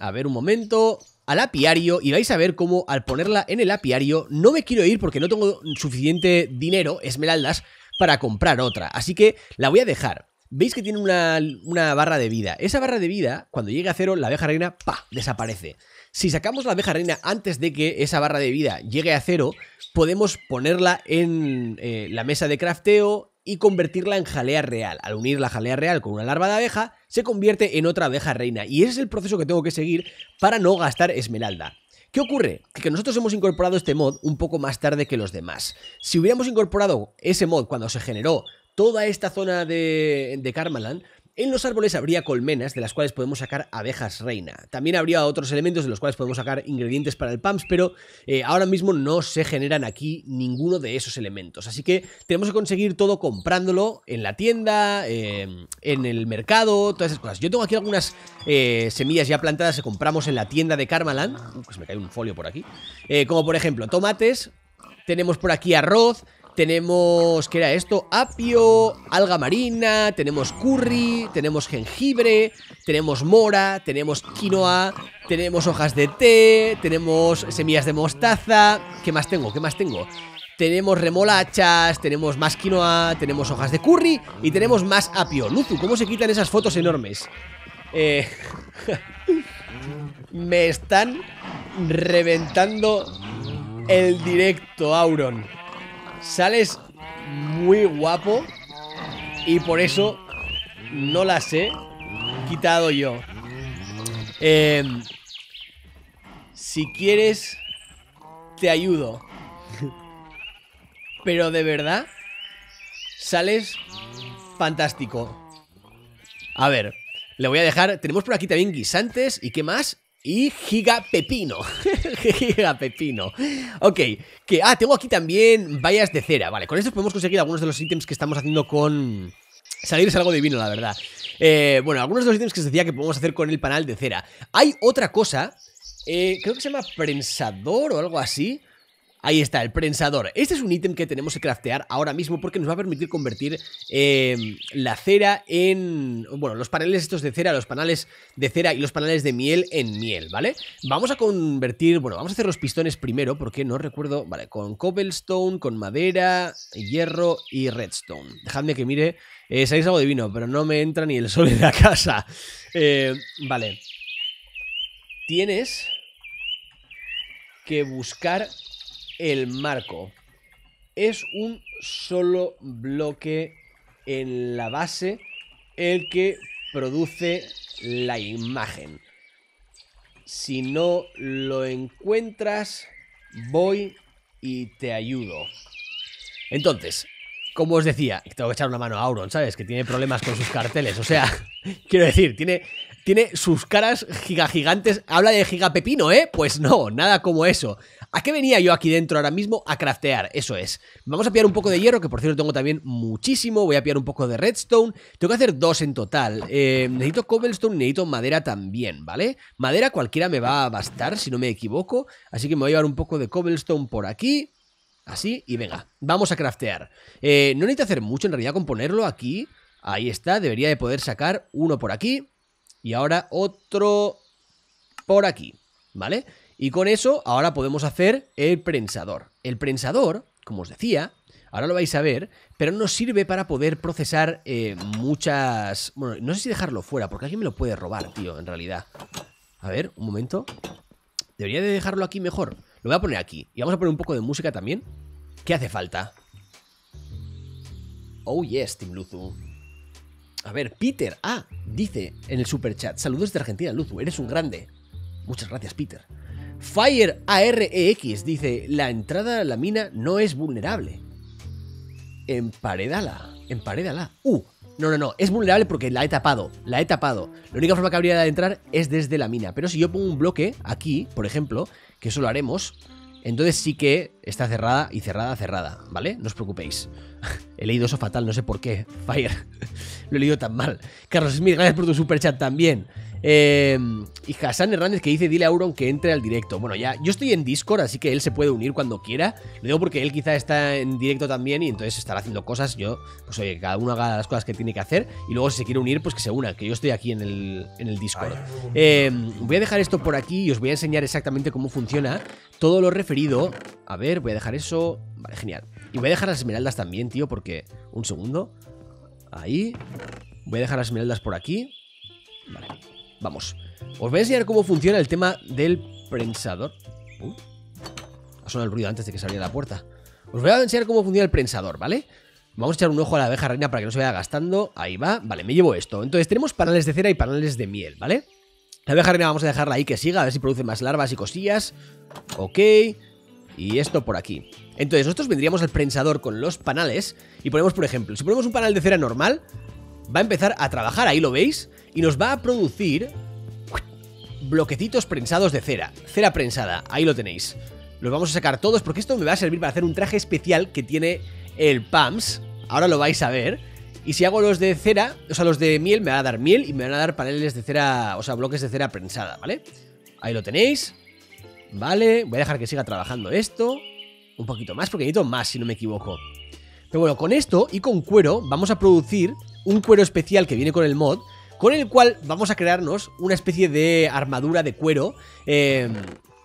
A ver un momento, al apiario y vais a ver cómo al ponerla en el apiario no me quiero ir porque no tengo suficiente dinero, esmeraldas, para comprar otra. Así que la voy a dejar. Veis que tiene una, una barra de vida. Esa barra de vida, cuando llegue a cero, la abeja reina, ¡pa!, desaparece. Si sacamos la abeja reina antes de que esa barra de vida llegue a cero, podemos ponerla en eh, la mesa de crafteo, y convertirla en jalea real. Al unir la jalea real con una larva de abeja, se convierte en otra abeja reina y ese es el proceso que tengo que seguir para no gastar esmeralda. ¿Qué ocurre? Que nosotros hemos incorporado este mod un poco más tarde que los demás. Si hubiéramos incorporado ese mod cuando se generó toda esta zona de, de Karmaland, en los árboles habría colmenas de las cuales podemos sacar abejas reina. También habría otros elementos de los cuales podemos sacar ingredientes para el PAMS, pero eh, ahora mismo no se generan aquí ninguno de esos elementos. Así que tenemos que conseguir todo comprándolo en la tienda, em, en el mercado, todas esas cosas. Yo tengo aquí algunas eh, semillas ya plantadas que compramos en la tienda de Carmaland. Uh, pues me cae un folio por aquí. Eh, como por ejemplo, tomates, tenemos por aquí arroz, tenemos, ¿qué era esto? Apio, alga marina, tenemos curry, tenemos jengibre, tenemos mora, tenemos quinoa, tenemos hojas de té, tenemos semillas de mostaza. ¿Qué más tengo? ¿Qué más tengo? Tenemos remolachas, tenemos más quinoa, tenemos hojas de curry y tenemos más apio. Luzu, ¿cómo se quitan esas fotos enormes? Eh... Me están reventando el directo, Auron sales muy guapo y por eso no las he quitado yo. Em, si quieres, te ayudo. Pero de verdad, sales fantástico. A ver, le voy a dejar. Tenemos por aquí también guisantes y qué más y Giga Pepino. Giga Pepino. Ok, que. Ah, tengo aquí también vallas de cera. Vale, con esto podemos conseguir algunos de los ítems que estamos haciendo con. Salir es algo divino, la verdad. Eh, bueno, algunos de los ítems que os decía que podemos hacer con el panal de cera. Hay otra cosa. Eh, creo que se llama prensador o algo así. Ahí está, el prensador. Este es un ítem que tenemos que craftear ahora mismo porque nos va a permitir convertir eh, la cera en... Bueno, los paneles estos de cera, los paneles de cera y los paneles de miel en miel, ¿vale? Vamos a convertir... Bueno, vamos a hacer los pistones primero porque no recuerdo... Vale, con cobblestone, con madera, hierro y redstone. Dejadme que mire... Eh, sabéis algo divino, pero no me entra ni el sol en la casa. Eh, vale. Tienes que buscar el marco. Es un solo bloque en la base el que produce la imagen. Si no lo encuentras, voy y te ayudo. Entonces, como os decía, tengo que echar una mano a Auron, ¿sabes? Que tiene problemas con sus carteles. O sea, quiero decir, tiene tiene sus caras gigagigantes. Habla de gigapepino, ¿eh? Pues no, nada como eso. ¿A qué venía yo aquí dentro ahora mismo? A craftear, eso es. Vamos a pillar un poco de hierro, que por cierto tengo también muchísimo. Voy a pillar un poco de redstone. Tengo que hacer dos en total. Eh, necesito cobblestone y necesito madera también, ¿vale? Madera cualquiera me va a bastar, si no me equivoco. Así que me voy a llevar un poco de cobblestone por aquí. Así, y venga, vamos a craftear. Eh, no necesito hacer mucho en realidad con ponerlo aquí. Ahí está, debería de poder sacar uno por aquí y ahora otro por aquí, ¿vale? Y con eso ahora podemos hacer el prensador. El prensador, como os decía, ahora lo vais a ver, pero nos sirve para poder procesar eh, muchas... Bueno, no sé si dejarlo fuera, porque alguien me lo puede robar, tío, en realidad. A ver, un momento. Debería de dejarlo aquí mejor. Lo voy a poner aquí. Y vamos a poner un poco de música también. ¿Qué hace falta? Oh yes, Tim Luzu. A ver, Peter A ah, dice en el superchat. Saludos de Argentina, Luzu, eres un grande. Muchas gracias, Peter. Fire AREX dice: La entrada a la mina no es vulnerable. Emparedala, emparedala. Uh, no, no, no, es vulnerable porque la he tapado, la he tapado. La única forma que habría de entrar es desde la mina. Pero si yo pongo un bloque aquí, por ejemplo, que eso lo haremos, entonces sí que está cerrada y cerrada, cerrada, ¿vale? No os preocupéis. He leído eso fatal, no sé por qué. Fire. Lo he leído tan mal. Carlos Smith, gracias por tu chat también. Em, y Hassan Hernández que dice, dile a Auron que entre al directo. Bueno, ya, yo estoy en Discord, así que él se puede unir cuando quiera. Lo digo porque él quizá está en directo también y entonces estará haciendo cosas. Yo, pues oye, cada uno haga las cosas que tiene que hacer y luego si se quiere unir, pues que se una, que yo estoy aquí en el, en Discord. Em, voy a dejar esto por aquí y os voy a enseñar exactamente cómo funciona todo lo referido. A ver, voy a dejar eso. Vale, genial. Y voy a dejar las esmeraldas también, tío, porque... Un segundo. Ahí. Voy a dejar las esmeraldas por aquí. Vale. Vamos, os voy a enseñar cómo funciona el tema del prensador. Uh, ha sonado el ruido antes de que se abriera la puerta. Os voy a enseñar cómo funciona el prensador, ¿vale? Vamos a echar un ojo a la abeja reina para que no se vaya gastando. Ahí va. Vale, me llevo esto. Entonces tenemos panales de cera y panales de miel, ¿vale? La abeja reina vamos a dejarla ahí que siga, a ver si produce más larvas y cosillas. Ok. Y esto por aquí. Entonces nosotros vendríamos al prensador con los panales y ponemos, por ejemplo, si ponemos un panel de cera normal, va a empezar a trabajar, ahí lo veis y nos va a producir bloquecitos prensados de cera. Cera prensada, ahí lo tenéis. Los vamos a sacar todos porque esto me va a servir para hacer un traje especial que tiene el PAMS. Ahora lo vais a ver. Y si hago los de cera, o sea, los de miel, me van a dar miel y me van a dar paneles de cera, o sea, bloques de cera prensada, ¿vale? Ahí lo tenéis. Vale, voy a dejar que siga trabajando esto. Un poquito más, porque necesito más, si no me equivoco. Pero bueno, con esto y con cuero vamos a producir un cuero especial que viene con el mod con el cual vamos a crearnos una especie de armadura de cuero em,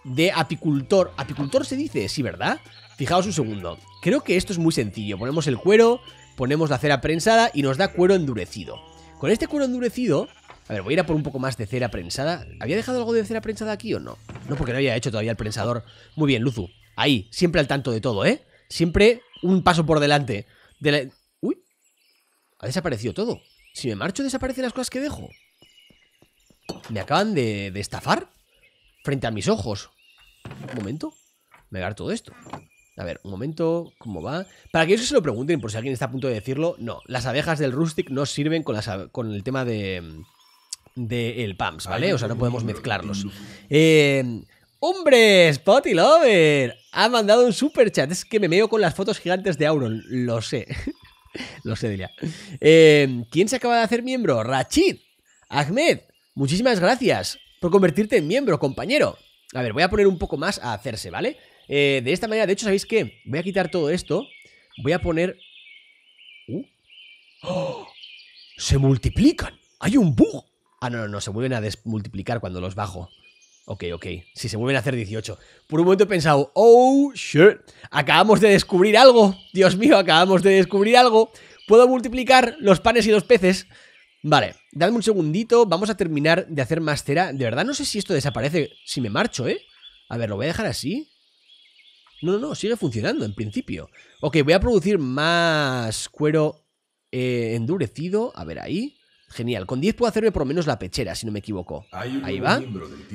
de apicultor. ¿Apicultor se dice? Sí, ¿verdad? Fijaos un segundo. Creo que esto es muy sencillo. Ponemos el cuero, ponemos la cera prensada y nos da cuero endurecido. Con este cuero endurecido... A ver, voy a ir a por un poco más de cera prensada. ¿Había dejado algo de cera prensada aquí o no? No, porque no había hecho todavía el prensador. Muy bien, Luzu. Ahí, siempre al tanto de todo, ¿eh? Siempre un paso por delante. Uy. Ha desaparecido todo. Si me marcho, desaparecen las cosas que dejo. Me acaban de, estafar frente a mis ojos. Un momento. Me todo esto. A ver, un momento, ¿cómo va? Para que que se lo pregunten, por si alguien está a punto de decirlo, no, las abejas del Rustic no sirven con, el tema de, el PAMS, ¿vale? O sea, no podemos mezclarlos. Eh, ¡Hombre! Spotty Lover ha mandado un super chat. Es que me meo con las fotos gigantes de Auron, lo sé. Lo sé, eh, ¿Quién se acaba de hacer miembro? Rachid. Ahmed, muchísimas gracias por convertirte en miembro, compañero. A ver, voy a poner un poco más a hacerse, ¿vale? Eh, de esta manera, de hecho, ¿sabéis qué? Voy a quitar todo esto. Voy a poner... Uh. ¡Oh! Se multiplican. Hay un bug. Ah, no, no, no, se vuelven a desmultiplicar cuando los bajo. Ok, ok. Si se vuelven a hacer 18. Por un momento he pensado, oh, shit. Acabamos de descubrir algo. Dios mío, acabamos de descubrir algo. Puedo multiplicar los panes y los peces. Vale, dadme un segundito. Vamos a terminar de hacer más cera. De verdad no sé si esto desaparece si me marcho, ¿eh? A ver, lo voy a dejar así. No, no, no, sigue funcionando en principio. Ok, voy a producir más cuero eh, endurecido. A ver, ahí. Genial. Con 10 puedo hacerme por lo menos la pechera, si no me equivoco. Ahí va.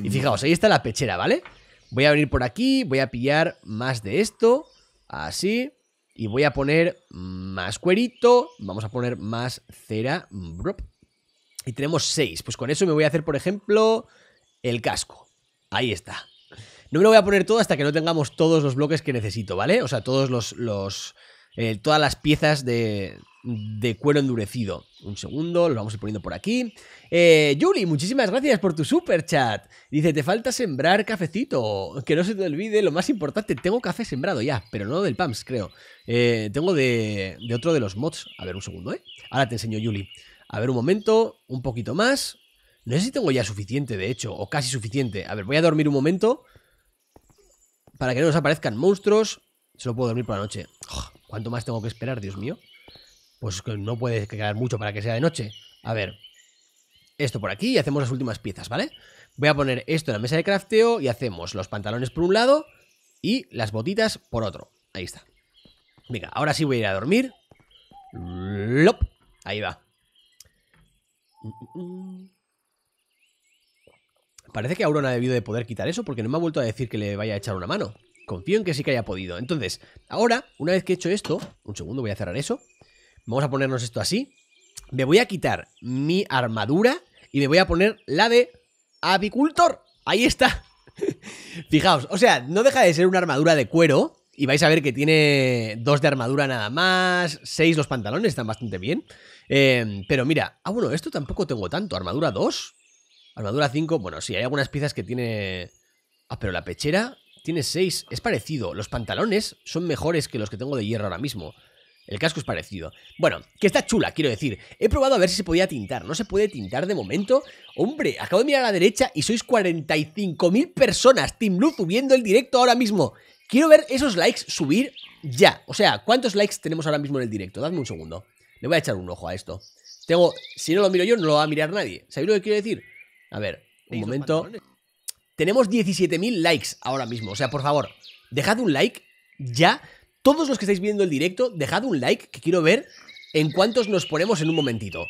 Y fijaos, ahí está la pechera, ¿vale? Voy a venir por aquí, voy a pillar más de esto. Así. Y voy a poner más cuerito. Vamos a poner más cera. Y tenemos 6. Pues con eso me voy a hacer, por ejemplo, el casco. Ahí está. No me lo voy a poner todo hasta que no tengamos todos los bloques que necesito, ¿vale? O sea, todos los... Eh, todas las piezas de, de cuero endurecido. Un segundo, lo vamos a ir poniendo por aquí. Eh, Julie, muchísimas gracias por tu super chat. Dice, te falta sembrar cafecito. Que no se te olvide, lo más importante, tengo café sembrado ya, pero no del PAMS, creo. Eh, tengo de, de, otro de los mods. A ver, un segundo, ¿eh? Ahora te enseño, Julie. A ver, un momento, un poquito más. No sé si tengo ya suficiente, de hecho, o casi suficiente. A ver, voy a dormir un momento. Para que no nos aparezcan monstruos. Solo puedo dormir por la noche. ¿Cuánto más tengo que esperar, Dios mío? pues no puede quedar mucho para que sea de noche. A ver, esto por aquí y hacemos las últimas piezas, ¿vale? Voy a poner esto en la mesa de crafteo y hacemos los pantalones por un lado y las botitas por otro. Ahí está. Venga, ahora sí voy a ir a dormir. ¡Lop! Ahí va. Parece que Auron ha debido de poder quitar eso porque no me ha vuelto a decir que le vaya a echar una mano. Confío en que sí que haya podido. Entonces, ahora, una vez que he hecho esto, un segundo, voy a cerrar eso. Vamos a ponernos esto así. Me voy a quitar mi armadura y me voy a poner la de avicultor. Ahí está. Fijaos, o sea, no deja de ser una armadura de cuero. Y vais a ver que tiene dos de armadura nada más, seis los pantalones, están bastante bien. Em, pero mira, ah, bueno, esto tampoco tengo tanto. Armadura 2, armadura 5, bueno, sí, hay algunas piezas que tiene... Ah, pero la pechera tiene seis, es parecido. Los pantalones son mejores que los que tengo de hierro ahora mismo. El casco es parecido. Bueno, que está chula, quiero decir. He probado a ver si se podía tintar. No se puede tintar de momento. Hombre, acabo de mirar a la derecha y sois 45.000 personas. Team Blue subiendo el directo ahora mismo. Quiero ver esos likes subir ya. O sea, ¿cuántos likes tenemos ahora mismo en el directo? Dadme un segundo. Le voy a echar un ojo a esto. Tengo... Si no lo miro yo, no lo va a mirar nadie. ¿Sabéis lo que quiero decir? A ver, un momento. Tenemos 17.000 likes ahora mismo. O sea, por favor, dejad un like ya todos los que estáis viendo el directo, dejad un like, que quiero ver en cuántos nos ponemos en un momentito.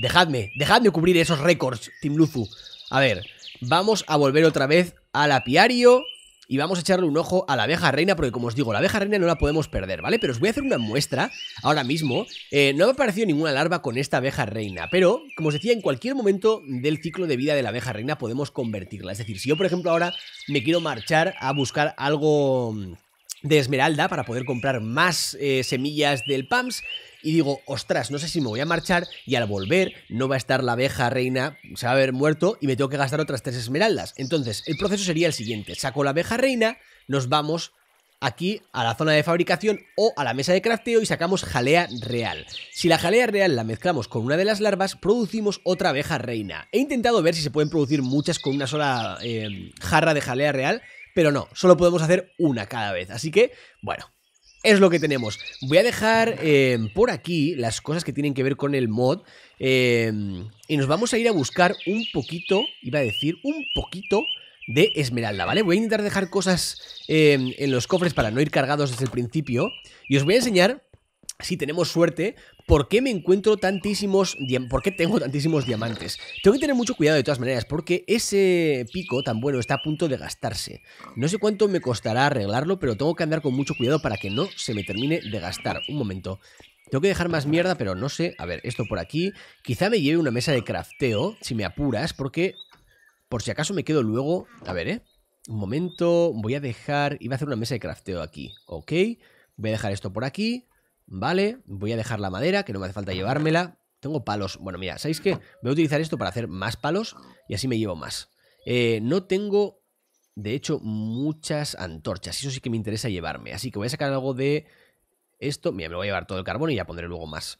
Dejadme, dejadme cubrir esos récords, Tim Luzu. A ver, vamos a volver otra vez al apiario y vamos a echarle un ojo a la abeja reina, porque como os digo, la abeja reina no la podemos perder, ¿vale? Pero os voy a hacer una muestra ahora mismo. Eh, no me ha aparecido ninguna larva con esta abeja reina, pero, como os decía, en cualquier momento del ciclo de vida de la abeja reina podemos convertirla. Es decir, si yo, por ejemplo, ahora me quiero marchar a buscar algo mm, de Esmeralda para poder comprar más eh, semillas del PAMS y digo, ostras, no sé si me voy a marchar y al volver no va a estar la abeja reina, se va a haber muerto y me tengo que gastar otras tres esmeraldas. Entonces, el proceso sería el siguiente, saco la abeja reina, nos vamos aquí a la zona de fabricación o a la mesa de crafteo y sacamos jalea real. Si la jalea real la mezclamos con una de las larvas, producimos otra abeja reina. He intentado ver si se pueden producir muchas con una sola eh, jarra de jalea real pero no, solo podemos hacer una cada vez. Así que, bueno, es lo que tenemos. Voy a dejar em, por aquí las cosas que tienen que ver con el mod. Em, y nos vamos a ir a buscar un poquito, iba a decir, un poquito de esmeralda, ¿vale? Voy a intentar dejar cosas em, en los cofres para no ir cargados desde el principio. Y os voy a enseñar si tenemos suerte, ¿por qué me encuentro tantísimos, por qué tengo tantísimos diamantes? Tengo que tener mucho cuidado de todas maneras, porque ese pico tan bueno está a punto de gastarse. No sé cuánto me costará arreglarlo, pero tengo que andar con mucho cuidado para que no se me termine de gastar. Un momento. Tengo que dejar más mierda, pero no sé. A ver, esto por aquí. Quizá me lleve una mesa de crafteo, si me apuras, porque por si acaso me quedo luego... A ver, ¿eh? Un momento, voy a dejar... Iba a hacer una mesa de crafteo aquí, ¿ok? Voy a dejar esto por aquí. Vale, voy a dejar la madera, que no me hace falta llevármela. Tengo palos. Bueno, mira, ¿sabéis qué? Voy a utilizar esto para hacer más palos y así me llevo más. Eh, no tengo, de hecho, muchas antorchas. Eso sí que me interesa llevarme. Así que voy a sacar algo de esto. Mira, me voy a llevar todo el carbón y ya pondré luego más.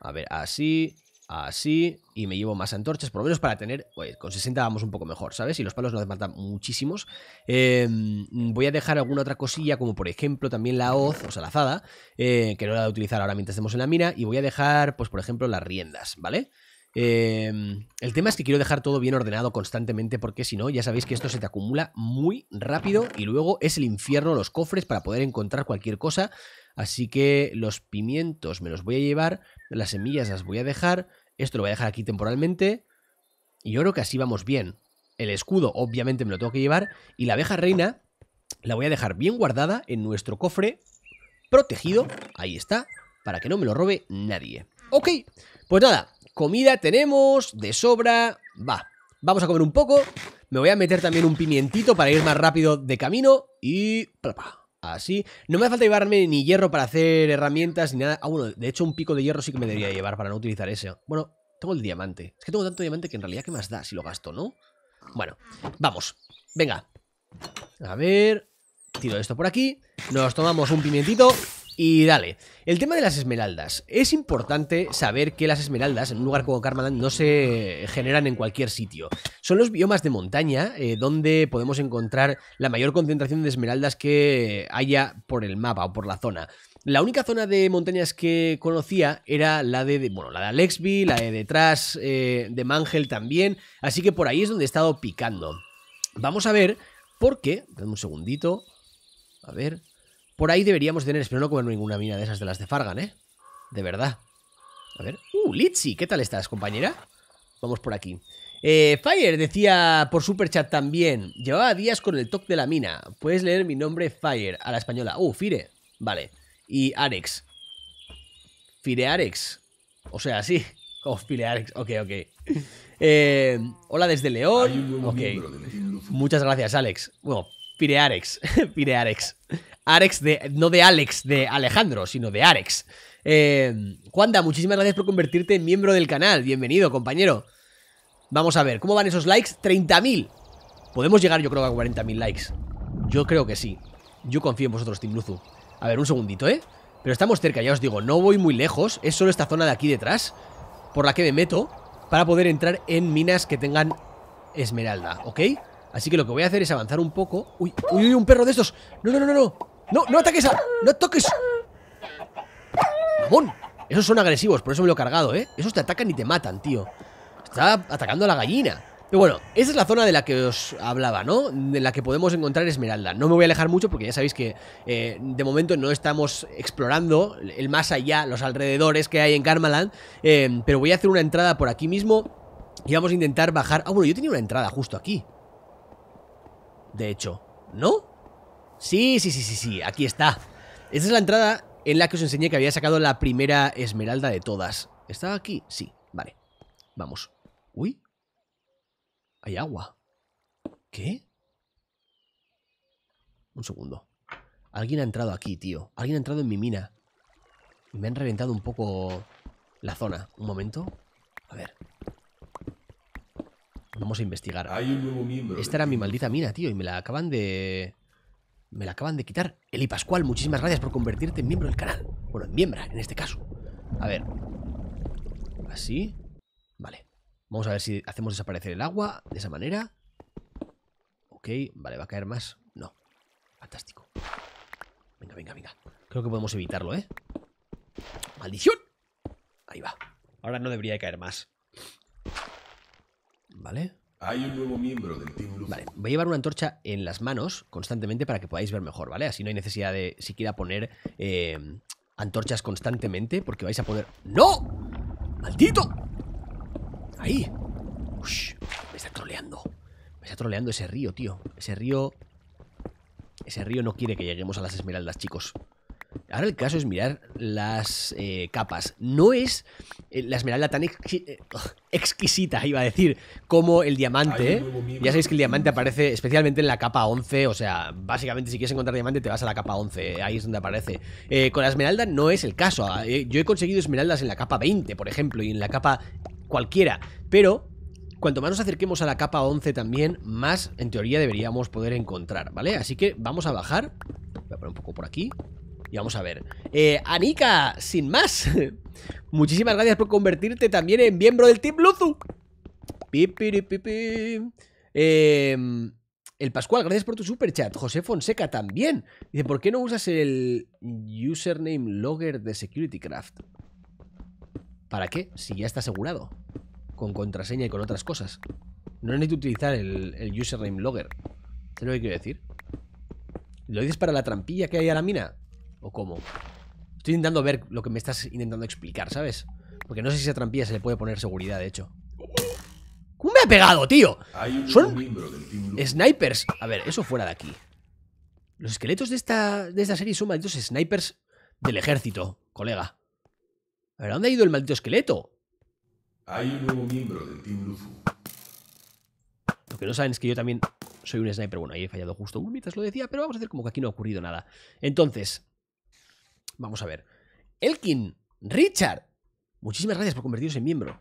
A ver, así así y me llevo más antorchas, por lo menos para tener, con 60 vamos un poco mejor, ¿sabes? Y los palos no hacen muchísimos. Em, voy a dejar alguna otra cosilla, como por ejemplo también la hoz, o sea, la eh, que no la voy a utilizar ahora mientras estemos en la mina, y voy a dejar, pues por ejemplo, las riendas, ¿vale? Em, el tema es que quiero dejar todo bien ordenado constantemente porque si no, ya sabéis que esto se te acumula muy rápido y luego es el infierno los cofres para poder encontrar cualquier cosa. Así que los pimientos me los voy a llevar, las semillas las voy a dejar, esto lo voy a dejar aquí temporalmente. Y yo creo que así vamos bien. El escudo, obviamente, me lo tengo que llevar. Y la abeja reina la voy a dejar bien guardada en nuestro cofre protegido. Ahí está. Para que no me lo robe nadie. Ok, pues nada. Comida tenemos de sobra. Va, vamos a comer un poco. Me voy a meter también un pimientito para ir más rápido de camino. Y... papá así. No me hace falta llevarme ni hierro para hacer herramientas ni nada. Ah, bueno, de hecho un pico de hierro sí que me debería llevar para no utilizar ese. Bueno, tengo el diamante. Es que tengo tanto diamante que en realidad ¿qué más da si lo gasto, no? Bueno, vamos. Venga. A ver. Tiro esto por aquí. Nos tomamos un pimientito. Y dale, el tema de las esmeraldas. Es importante saber que las esmeraldas en un lugar como Karmaland no se generan en cualquier sitio. Son los biomas de montaña eh, donde podemos encontrar la mayor concentración de esmeraldas que haya por el mapa o por la zona. La única zona de montañas que conocía era la de, bueno, la de Alexby, la de detrás eh, de Mangel también, así que por ahí es donde he estado picando. Vamos a ver por qué, un segundito, a ver, por ahí deberíamos tener, espero no comer ninguna mina de esas de las de Fargan, ¿eh? De verdad. A ver. Uh, Litsi, ¿qué tal estás, compañera? Vamos por aquí. Eh, Fire decía por superchat también. Llevaba días con el toque de la mina. Puedes leer mi nombre Fire a la española. Uh, Fire. Vale. Y Arex. Fire Arex. O sea, sí. ¡Oh, Fire Arex. Ok, ok. Eh, hola desde León. Ok. Muchas gracias, Alex. Bueno, Pirearex. Pirearex. Arex de, no de Alex, de Alejandro, sino de Arex. Eh, Juanda, muchísimas gracias por convertirte en miembro del canal. Bienvenido, compañero. Vamos a ver, ¿cómo van esos likes? 30.000. Podemos llegar, yo creo, a 40.000 likes. Yo creo que sí. Yo confío en vosotros, Team Luzu. A ver, un segundito, ¿eh? Pero estamos cerca, ya os digo, no voy muy lejos. Es solo esta zona de aquí detrás por la que me meto para poder entrar en minas que tengan esmeralda, ¿ok? Así que lo que voy a hacer es avanzar un poco. Uy, uy, un perro de estos. No, no, no, no, no. No, ataques a... No toques. ¡Mamón! Esos son agresivos, por eso me lo he cargado, ¿eh? Esos te atacan y te matan, tío. Está atacando a la gallina. Pero bueno, esa es la zona de la que os hablaba, ¿no? De la que podemos encontrar esmeralda. No me voy a alejar mucho porque ya sabéis que eh, de momento no estamos explorando el más allá, los alrededores que hay en Karmaland. Eh, pero voy a hacer una entrada por aquí mismo y vamos a intentar bajar... Ah, bueno, yo tenía una entrada justo aquí de hecho. ¿No? Sí, sí, sí, sí, sí, aquí está. Esta es la entrada en la que os enseñé que había sacado la primera esmeralda de todas. ¿Estaba aquí? Sí, vale. Vamos. Uy. Hay agua. ¿Qué? Un segundo. Alguien ha entrado aquí, tío. Alguien ha entrado en mi mina. Me han reventado un poco la zona. Un momento. A ver. Vamos a investigar. Hay un nuevo miembro. Esta era mi maldita mina, tío, y me la acaban de... Me la acaban de quitar. Eli Pascual, muchísimas gracias por convertirte en miembro del canal. Bueno, en miembra, en este caso. A ver. Así. Vale. Vamos a ver si hacemos desaparecer el agua de esa manera. Ok, vale, ¿va a caer más? No. Fantástico. Venga, venga, venga. Creo que podemos evitarlo, ¿eh? ¡Maldición! Ahí va. Ahora no debería caer más. ¿Vale? Hay un nuevo miembro del Vale, voy a llevar una antorcha en las manos constantemente para que podáis ver mejor, ¿vale? Así no hay necesidad de siquiera poner eh, antorchas constantemente porque vais a poder... ¡No! ¡Maldito! Ahí. Ush, me está troleando. Me está troleando ese río, tío. Ese río... Ese río no quiere que lleguemos a las esmeraldas, chicos. Ahora el caso es mirar las eh, capas. No es eh, la esmeralda tan eh, exquisita, iba a decir, como el diamante. Ya sabéis que el diamante aparece especialmente en la capa 11. O sea, básicamente si quieres encontrar diamante te vas a la capa 11. Ahí es donde aparece. con la esmeralda no es el caso. Ah, yo he conseguido esmeraldas en la capa 20, por ejemplo, y en la capa cualquiera. Pero Cuanto más nos acerquemos a la capa 11 también, más en teoría deberíamos poder encontrar, ¿vale? Así que vamos a bajar. Voy a poner un poco por aquí. Y vamos a ver. Eh, Anika, sin más. Muchísimas gracias por convertirte también en miembro del Team Luzu. Eh, em, el Pascual, gracias por tu super chat. José Fonseca también. Dice, ¿por qué no usas el username logger de SecurityCraft? ¿Para qué? Si ya está asegurado. Con contraseña y con otras cosas. No necesito utilizar el, username logger. es lo que quiero decir? ¿Lo dices para la trampilla que hay a la mina? ¿O cómo? Estoy intentando ver lo que me estás intentando explicar, ¿sabes? Porque no sé si esa trampilla se le puede poner seguridad, de hecho. ¿Cómo me ha pegado, tío? Son snipers. A ver, eso fuera de aquí. Los esqueletos de esta, de serie son malditos snipers del ejército, colega. A ver, ¿dónde ha ido el maldito esqueleto? Hay un nuevo miembro del Team Lo que no saben es que yo también soy un sniper. Bueno, ahí he fallado justo un mientras lo decía, pero vamos a hacer como que aquí no ha ocurrido nada. Entonces, Vamos a ver. Elkin, Richard, muchísimas gracias por convertiros en miembro.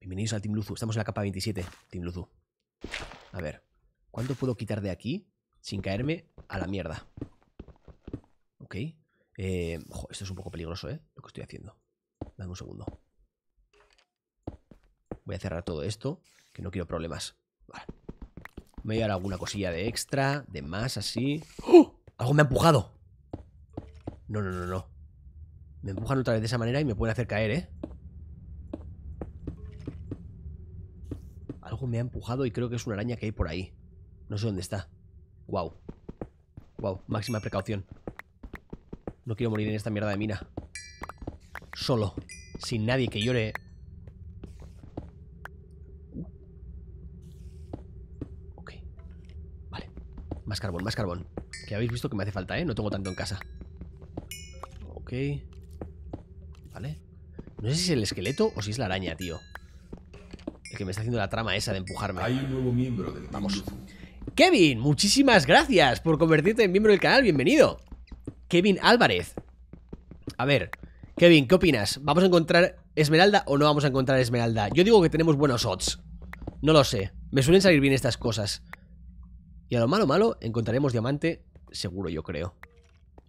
Bienvenidos al Team Luzu. Estamos en la capa 27, Team Luzu. A ver, ¿cuánto puedo quitar de aquí sin caerme a la mierda? Ok. Eh, esto es un poco peligroso, ¿eh? Lo que estoy haciendo. Dame un segundo. Voy a cerrar todo esto, que no quiero problemas. Vale. Me voy a dar alguna cosilla de extra, de más, así. ¡Oh! Algo me ha empujado. No, no, no, no. Me empujan otra vez de esa manera y me pueden hacer caer, ¿eh? Algo me ha empujado y creo que es una araña que hay por ahí. No sé dónde está. Wow. Wow, máxima precaución. No quiero morir en esta mierda de mina. Solo. Sin nadie que llore. Ok. Vale. Más carbón, más carbón. Que habéis visto que me hace falta, ¿eh? No tengo tanto en casa. Ok. Vale. No sé si es el esqueleto o si es la araña, tío. El que me está haciendo la trama esa de empujarme. Hay un nuevo miembro Vamos. Kevin, muchísimas gracias por convertirte en miembro del canal. Bienvenido. Kevin Álvarez. A ver, Kevin, ¿qué opinas? ¿Vamos a encontrar esmeralda o no vamos a encontrar esmeralda? Yo digo que tenemos buenos odds. No lo sé. Me suelen salir bien estas cosas. Y a lo malo malo encontraremos diamante seguro, yo creo.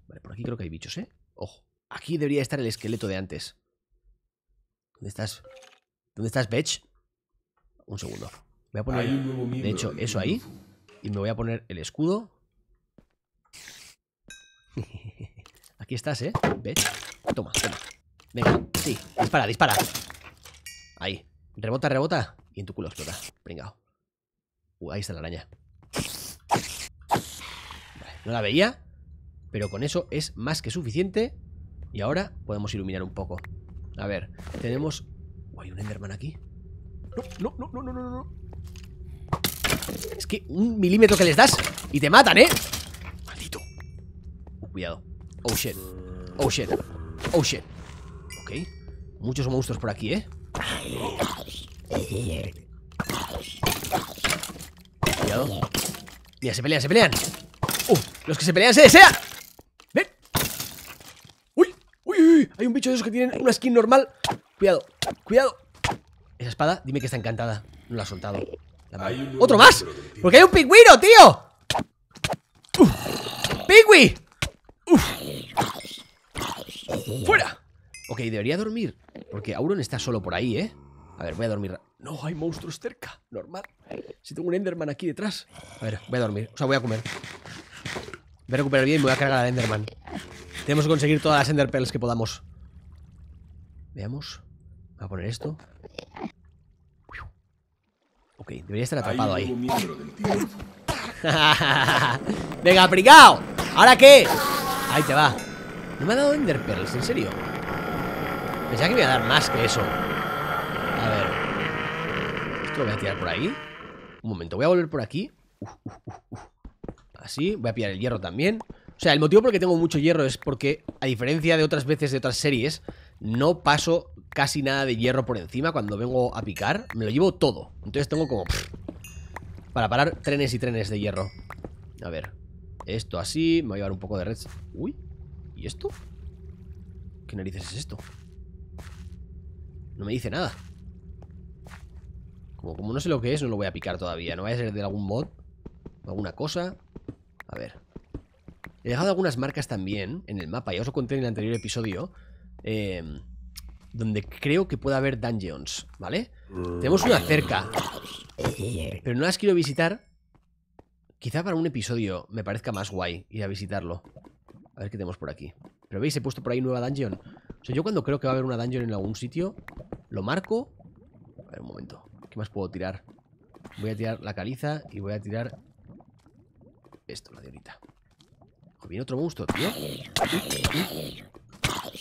Vale, por aquí creo que hay bichos, ¿eh? Ojo, aquí debería estar el esqueleto de antes. ¿Dónde estás? ¿Dónde estás, Betch? Un segundo. Voy a poner, de hecho, eso ahí. Y me voy a poner el escudo. Aquí estás, ¿eh? Betch. Toma, toma. Venga, sí. Dispara, dispara. Ahí. Rebota, rebota. Y en tu culo explota. Pringao. Uh, ahí está la araña. Vale, no la veía, pero con eso es más que suficiente. Y ahora podemos iluminar un poco. A ver, tenemos... Oh, ¿Hay un Enderman aquí? No, no, no, no, no, no, Es que un milímetro que les das y te matan, ¿eh? Maldito. Uh, cuidado. Oh, shit. Oh, shit. Oh, shit. Ok. Muchos monstruos por aquí, ¿eh? Cuidado. Mira, se pelean, se pelean. Uh, los que se pelean se desean. Hay un bicho de esos que tienen una skin normal. Cuidado, cuidado. Esa espada, dime que está encantada. No la ha soltado. ¡Otro más! ¡Porque hay un pingüino, tío! ¡Fuera! Ok, debería dormir. Porque Auron está solo por ahí, ¿eh? A ver, voy a dormir. No, hay monstruos cerca. Normal. Si tengo un Enderman aquí detrás. A ver, voy a dormir. O sea, voy a comer. Voy a recuperar vida y voy a cargar al Enderman. Tenemos que conseguir todas las Enderpearls que podamos. Veamos. Voy a poner esto. Ok, debería estar atrapado ahí. Venga, pringao! ¿Ahora qué? Ahí te va. No me ha dado Ender Pearls, ¿en serio? Pensaba que me iba a dar más que eso. A ver. Esto lo voy a tirar por ahí. Un momento, voy a volver por aquí. Así, voy a pillar el hierro también. O sea, el motivo por el que tengo mucho hierro es porque, a diferencia de otras veces de otras series, no paso casi nada de hierro por encima cuando vengo a picar. Me lo llevo todo. Entonces tengo como... Para parar trenes y trenes de hierro. A ver. Esto así. Me voy a llevar un poco de red. Uy. ¿Y esto? ¿Qué narices es esto? No me dice nada. Como, como no sé lo que es, no lo voy a picar todavía. No va a ser de algún mod. Alguna cosa. A ver. He dejado algunas marcas también en el mapa. Ya os lo conté en el anterior episodio. Em, donde creo que pueda haber dungeons, ¿vale? Mm. Tenemos una cerca, pero no las quiero visitar. Quizá para un episodio me parezca más guay ir a visitarlo. A ver qué tenemos por aquí. Pero veis, he puesto por ahí nueva dungeon. O sea, yo cuando creo que va a haber una dungeon en algún sitio, lo marco. A ver, un momento. ¿Qué más puedo tirar? Voy a tirar la caliza y voy a tirar esto, la de ahorita. viene otro monstruo, tío.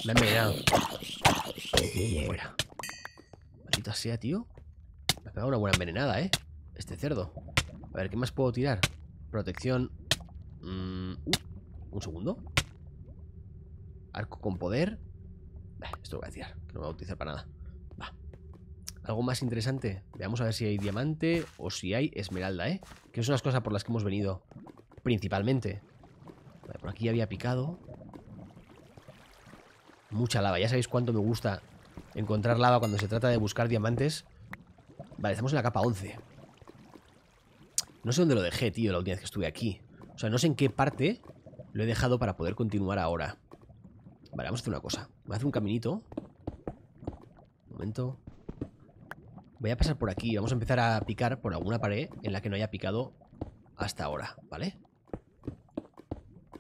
Me ha envenenado. Fuera. Maldita sea, tío. Me ha pegado una buena envenenada, ¿eh? Este cerdo. A ver, ¿qué más puedo tirar? Protección. Mm, uh, un segundo. Arco con poder. esto lo voy a tirar, que no me va a utilizar para nada. Va Algo más interesante. Veamos a ver si hay diamante o si hay esmeralda, ¿eh? Que son las cosas por las que hemos venido. Principalmente. por aquí había picado. Mucha lava. Ya sabéis cuánto me gusta encontrar lava cuando se trata de buscar diamantes. Vale, estamos en la capa 11. No sé dónde lo dejé, tío, la última vez que estuve aquí. O sea, no sé en qué parte lo he dejado para poder continuar ahora. Vale, vamos a hacer una cosa. Voy a hacer un caminito. Un momento. Voy a pasar por aquí. Vamos a empezar a picar por alguna pared en la que no haya picado hasta ahora, ¿vale?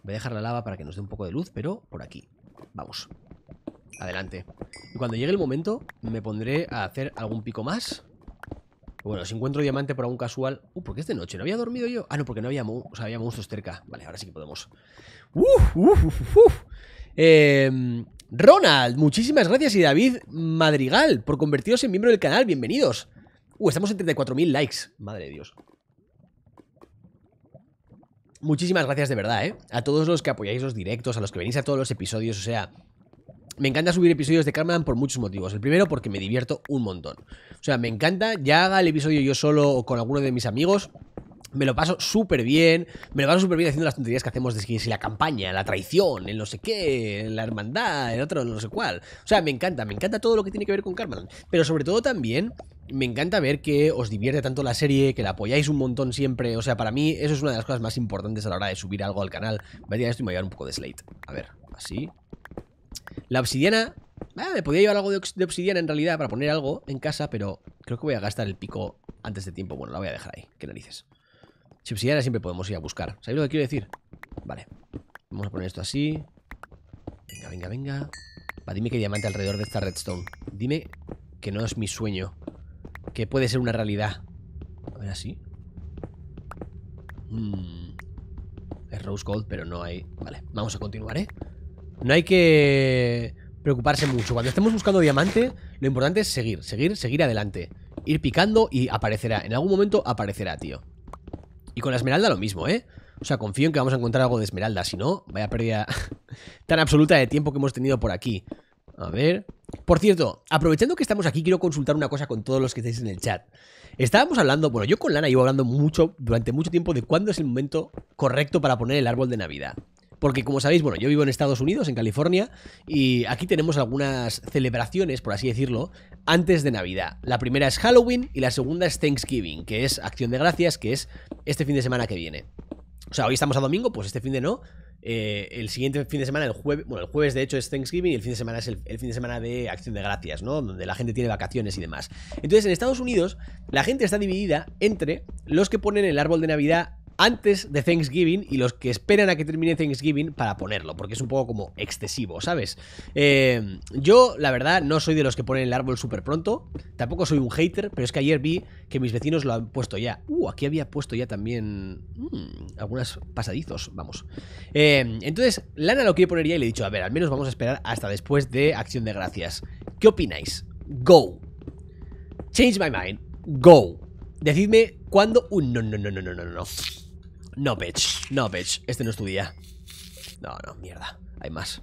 Voy a dejar la lava para que nos dé un poco de luz, pero por aquí. Vamos. Adelante. Y cuando llegue el momento, me pondré a hacer algún pico más. Bueno, si encuentro diamante por algún casual... Uh, porque es de noche, ¿no había dormido yo? Ah, no, porque no había, o sea, había monstruos cerca. Vale, ahora sí que podemos. uf, uf, Eh, Ronald, muchísimas gracias. Y David Madrigal, por convertiros en miembro del canal. Bienvenidos. Uh, estamos en 34.000 likes. Madre de Dios. Muchísimas gracias de verdad, ¿eh? A todos los que apoyáis los directos, a los que venís a todos los episodios, o sea, me encanta subir episodios de Carmen por muchos motivos. El primero, porque me divierto un montón. O sea, me encanta, ya haga el episodio yo solo o con alguno de mis amigos. Me lo paso súper bien, me lo paso súper bien haciendo las tonterías que hacemos de si la campaña, la traición, el no sé qué, la hermandad, el otro no sé cuál. O sea, me encanta, me encanta todo lo que tiene que ver con Carmen. Pero sobre todo también me encanta ver que os divierte tanto la serie, que la apoyáis un montón siempre. O sea, para mí eso es una de las cosas más importantes a la hora de subir algo al canal. Voy a tirar esto y me voy a llevar un poco de slate. A ver, así. La obsidiana... Ah, me podía llevar algo de, obsidiana en realidad para poner algo en casa, pero creo que voy a gastar el pico antes de tiempo. Bueno, la voy a dejar ahí. Qué narices. Si obsidiana siempre podemos ir a buscar. ¿Sabéis lo que quiero decir? Vale. Vamos a poner esto así. Venga, venga, venga. Va, dime qué diamante alrededor de esta redstone. Dime que no es mi sueño. Que puede ser una realidad. A ver, así. Mm. Es rose gold, pero no hay... Vale, vamos a continuar, ¿eh? No hay que preocuparse mucho. Cuando estemos buscando diamante, lo importante es seguir, seguir, seguir adelante. Ir picando y aparecerá. En algún momento aparecerá, tío. Y con la esmeralda lo mismo, ¿eh? O sea, confío en que vamos a encontrar algo de esmeralda. Si no, vaya pérdida tan absoluta de tiempo que hemos tenido por aquí. A ver. Por cierto, aprovechando que estamos aquí, quiero consultar una cosa con todos los que estáis en el chat. Estábamos hablando, bueno, yo con Lana llevo hablando mucho, durante mucho tiempo, de cuándo es el momento correcto para poner el árbol de Navidad. Porque como sabéis, bueno, yo vivo en Estados Unidos, en California, y aquí tenemos algunas celebraciones, por así decirlo, antes de Navidad. La primera es Halloween y la segunda es Thanksgiving, que es Acción de Gracias, que es este fin de semana que viene. O sea, hoy estamos a domingo, pues este fin de no. Eh, el siguiente fin de semana, el jueves, bueno, el jueves de hecho es Thanksgiving y el fin de semana es el, el, fin de semana de Acción de Gracias, ¿no? Donde la gente tiene vacaciones y demás. Entonces, en Estados Unidos, la gente está dividida entre los que ponen el árbol de Navidad antes de Thanksgiving y los que esperan a que termine Thanksgiving para ponerlo, porque es un poco como excesivo, ¿sabes? Eh, yo, la verdad, no soy de los que ponen el árbol súper pronto, tampoco soy un hater, pero es que ayer vi que mis vecinos lo han puesto ya. Uh, aquí había puesto ya también mmm, algunas pasadizos, vamos. Eh, entonces, Lana lo quiere poner ya y le he dicho, a ver, al menos vamos a esperar hasta después de Acción de Gracias. ¿Qué opináis? Go. Change my mind. Go. Decidme cuándo un no no, no, no, no, no, no. No, bitch. No, bitch. Este no es tu día. No, no, mierda. Hay más.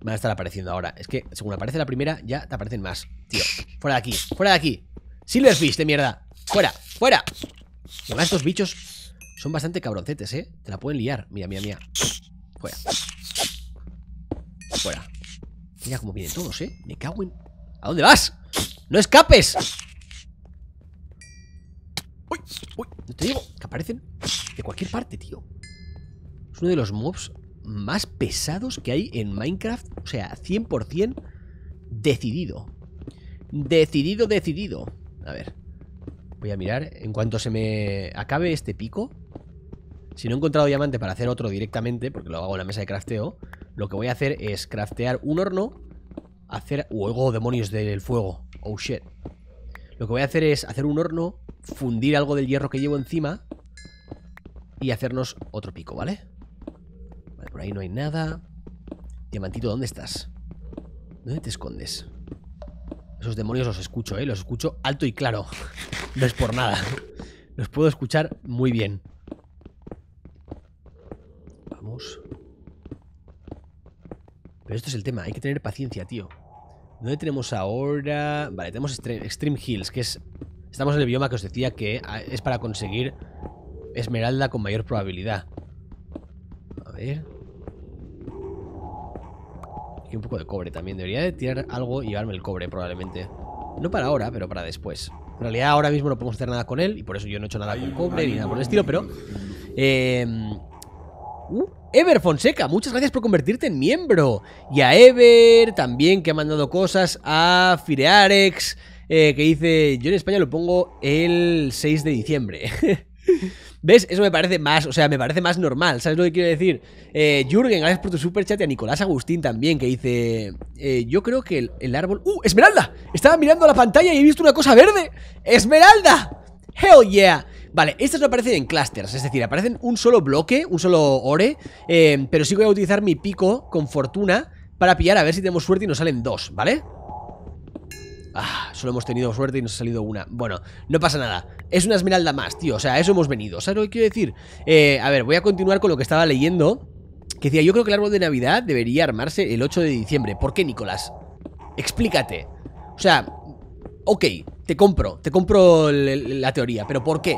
Van a estar apareciendo ahora. Es que según aparece la primera, ya te aparecen más. Tío, fuera de aquí. Fuera de aquí. Silverfish de mierda. Fuera, fuera. Además, estos bichos son bastante cabroncetes, ¿eh? Te la pueden liar. Mira, mira, mira. Fuera. Fuera. Mira cómo vienen todos, ¿eh? Me cago en... ¿A dónde vas? ¡No escapes! ¡Uy! ¡Uy! No te digo que aparecen de cualquier parte, tío. Es uno de los mobs más pesados que hay en Minecraft. O sea, 100% decidido. Decidido, decidido. A ver. Voy a mirar. En cuanto se me acabe este pico, si no he encontrado diamante para hacer otro directamente, porque lo hago en la mesa de crafteo, lo que voy a hacer es craftear un horno, hacer... ¡Oh, demonios del fuego! ¡Oh, shit! Lo que voy a hacer es hacer un horno, fundir algo del hierro que llevo encima y hacernos otro pico, ¿vale? Vale, por ahí no hay nada. Diamantito, ¿dónde estás? ¿Dónde te escondes? Esos demonios los escucho, ¿eh? Los escucho alto y claro. No es por nada. Los puedo escuchar muy bien. Vamos. Pero esto es el tema. Hay que tener paciencia, tío. ¿Dónde tenemos ahora? Vale, tenemos Extreme Hills, que es Estamos en el bioma que os decía que ah, es para conseguir esmeralda con mayor probabilidad. A ver... Aquí un poco de cobre también. Debería de tirar algo y llevarme el cobre probablemente. No para ahora, pero para después. En realidad ahora mismo no podemos hacer nada con él y por eso yo no he hecho nada con cobre ni nada por el estilo, pero... Em, uh, Ever Fonseca, muchas gracias por convertirte en miembro. Y a Ever también, que ha mandado cosas. A Firearex... Eh, que dice, yo en España lo pongo el 6 de diciembre. ¿Ves? Eso me parece más, o sea, me parece más normal, ¿sabes lo que quiero decir? Eh, Jürgen, gracias por tu superchat y a Nicolás Agustín también, que dice, eh, yo creo que el, árbol... ¡Uh! ¡Esmeralda! Estaba mirando la pantalla y he visto una cosa verde. ¡Esmeralda! ¡Hell yeah! Vale, estas no aparecen en clusters, es decir, aparecen un solo bloque, un solo ore, eh, pero sí voy a utilizar mi pico con fortuna para pillar a ver si tenemos suerte y nos salen dos, ¿vale? vale Ah, solo hemos tenido suerte y nos ha salido una. Bueno, no pasa nada. Es una esmeralda más, tío. O sea, a eso hemos venido. ¿Sabes lo que quiero decir? Eh, a ver, voy a continuar con lo que estaba leyendo. Que decía, yo creo que el árbol de Navidad debería armarse el 8 de diciembre. ¿Por qué, Nicolás? Explícate. O sea, ok, te compro. Te compro la teoría, pero ¿por qué?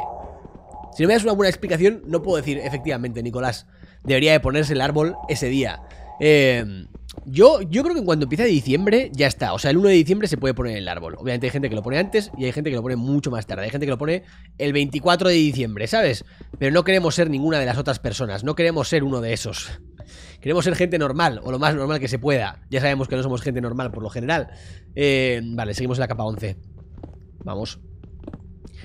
Si no me das una buena explicación, no puedo decir, efectivamente, Nicolás, debería de ponerse el árbol ese día. Eh... Yo, yo creo que cuando empieza diciembre ya está. O sea, el 1 de diciembre se puede poner el árbol. Obviamente hay gente que lo pone antes y hay gente que lo pone mucho más tarde. Hay gente que lo pone el 24 de diciembre, ¿sabes? Pero no queremos ser ninguna de las otras personas. No queremos ser uno de esos. Queremos ser gente normal o lo más normal que se pueda. Ya sabemos que no somos gente normal por lo general. Eh, vale, seguimos en la capa 11. Vamos.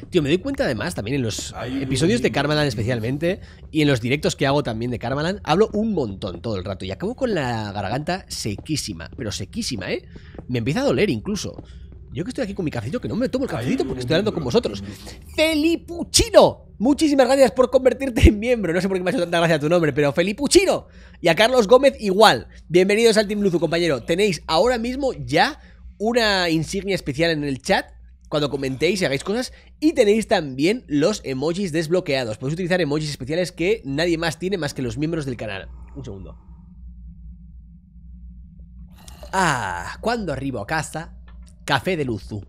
Tío, me doy cuenta además también en los episodios de Carmalan especialmente y en los directos que hago también de Carmalan, hablo un montón todo el rato y acabo con la garganta sequísima, pero sequísima, ¿eh? Me empieza a doler incluso. Yo que estoy aquí con mi cafecito, que no me tomo el cafecito porque estoy hablando con vosotros. ¡Felipuchino! Muchísimas gracias por convertirte en miembro. No sé por qué me ha hecho tanta gracia tu nombre, pero Felipuchino. Y a Carlos Gómez igual. Bienvenidos al Team Luzu, compañero. Tenéis ahora mismo ya una insignia especial en el chat cuando comentéis y hagáis cosas. Y tenéis también los emojis desbloqueados. Podéis utilizar emojis especiales que nadie más tiene más que los miembros del canal. Un segundo. Ah, cuando arribo a casa, café de Luzu.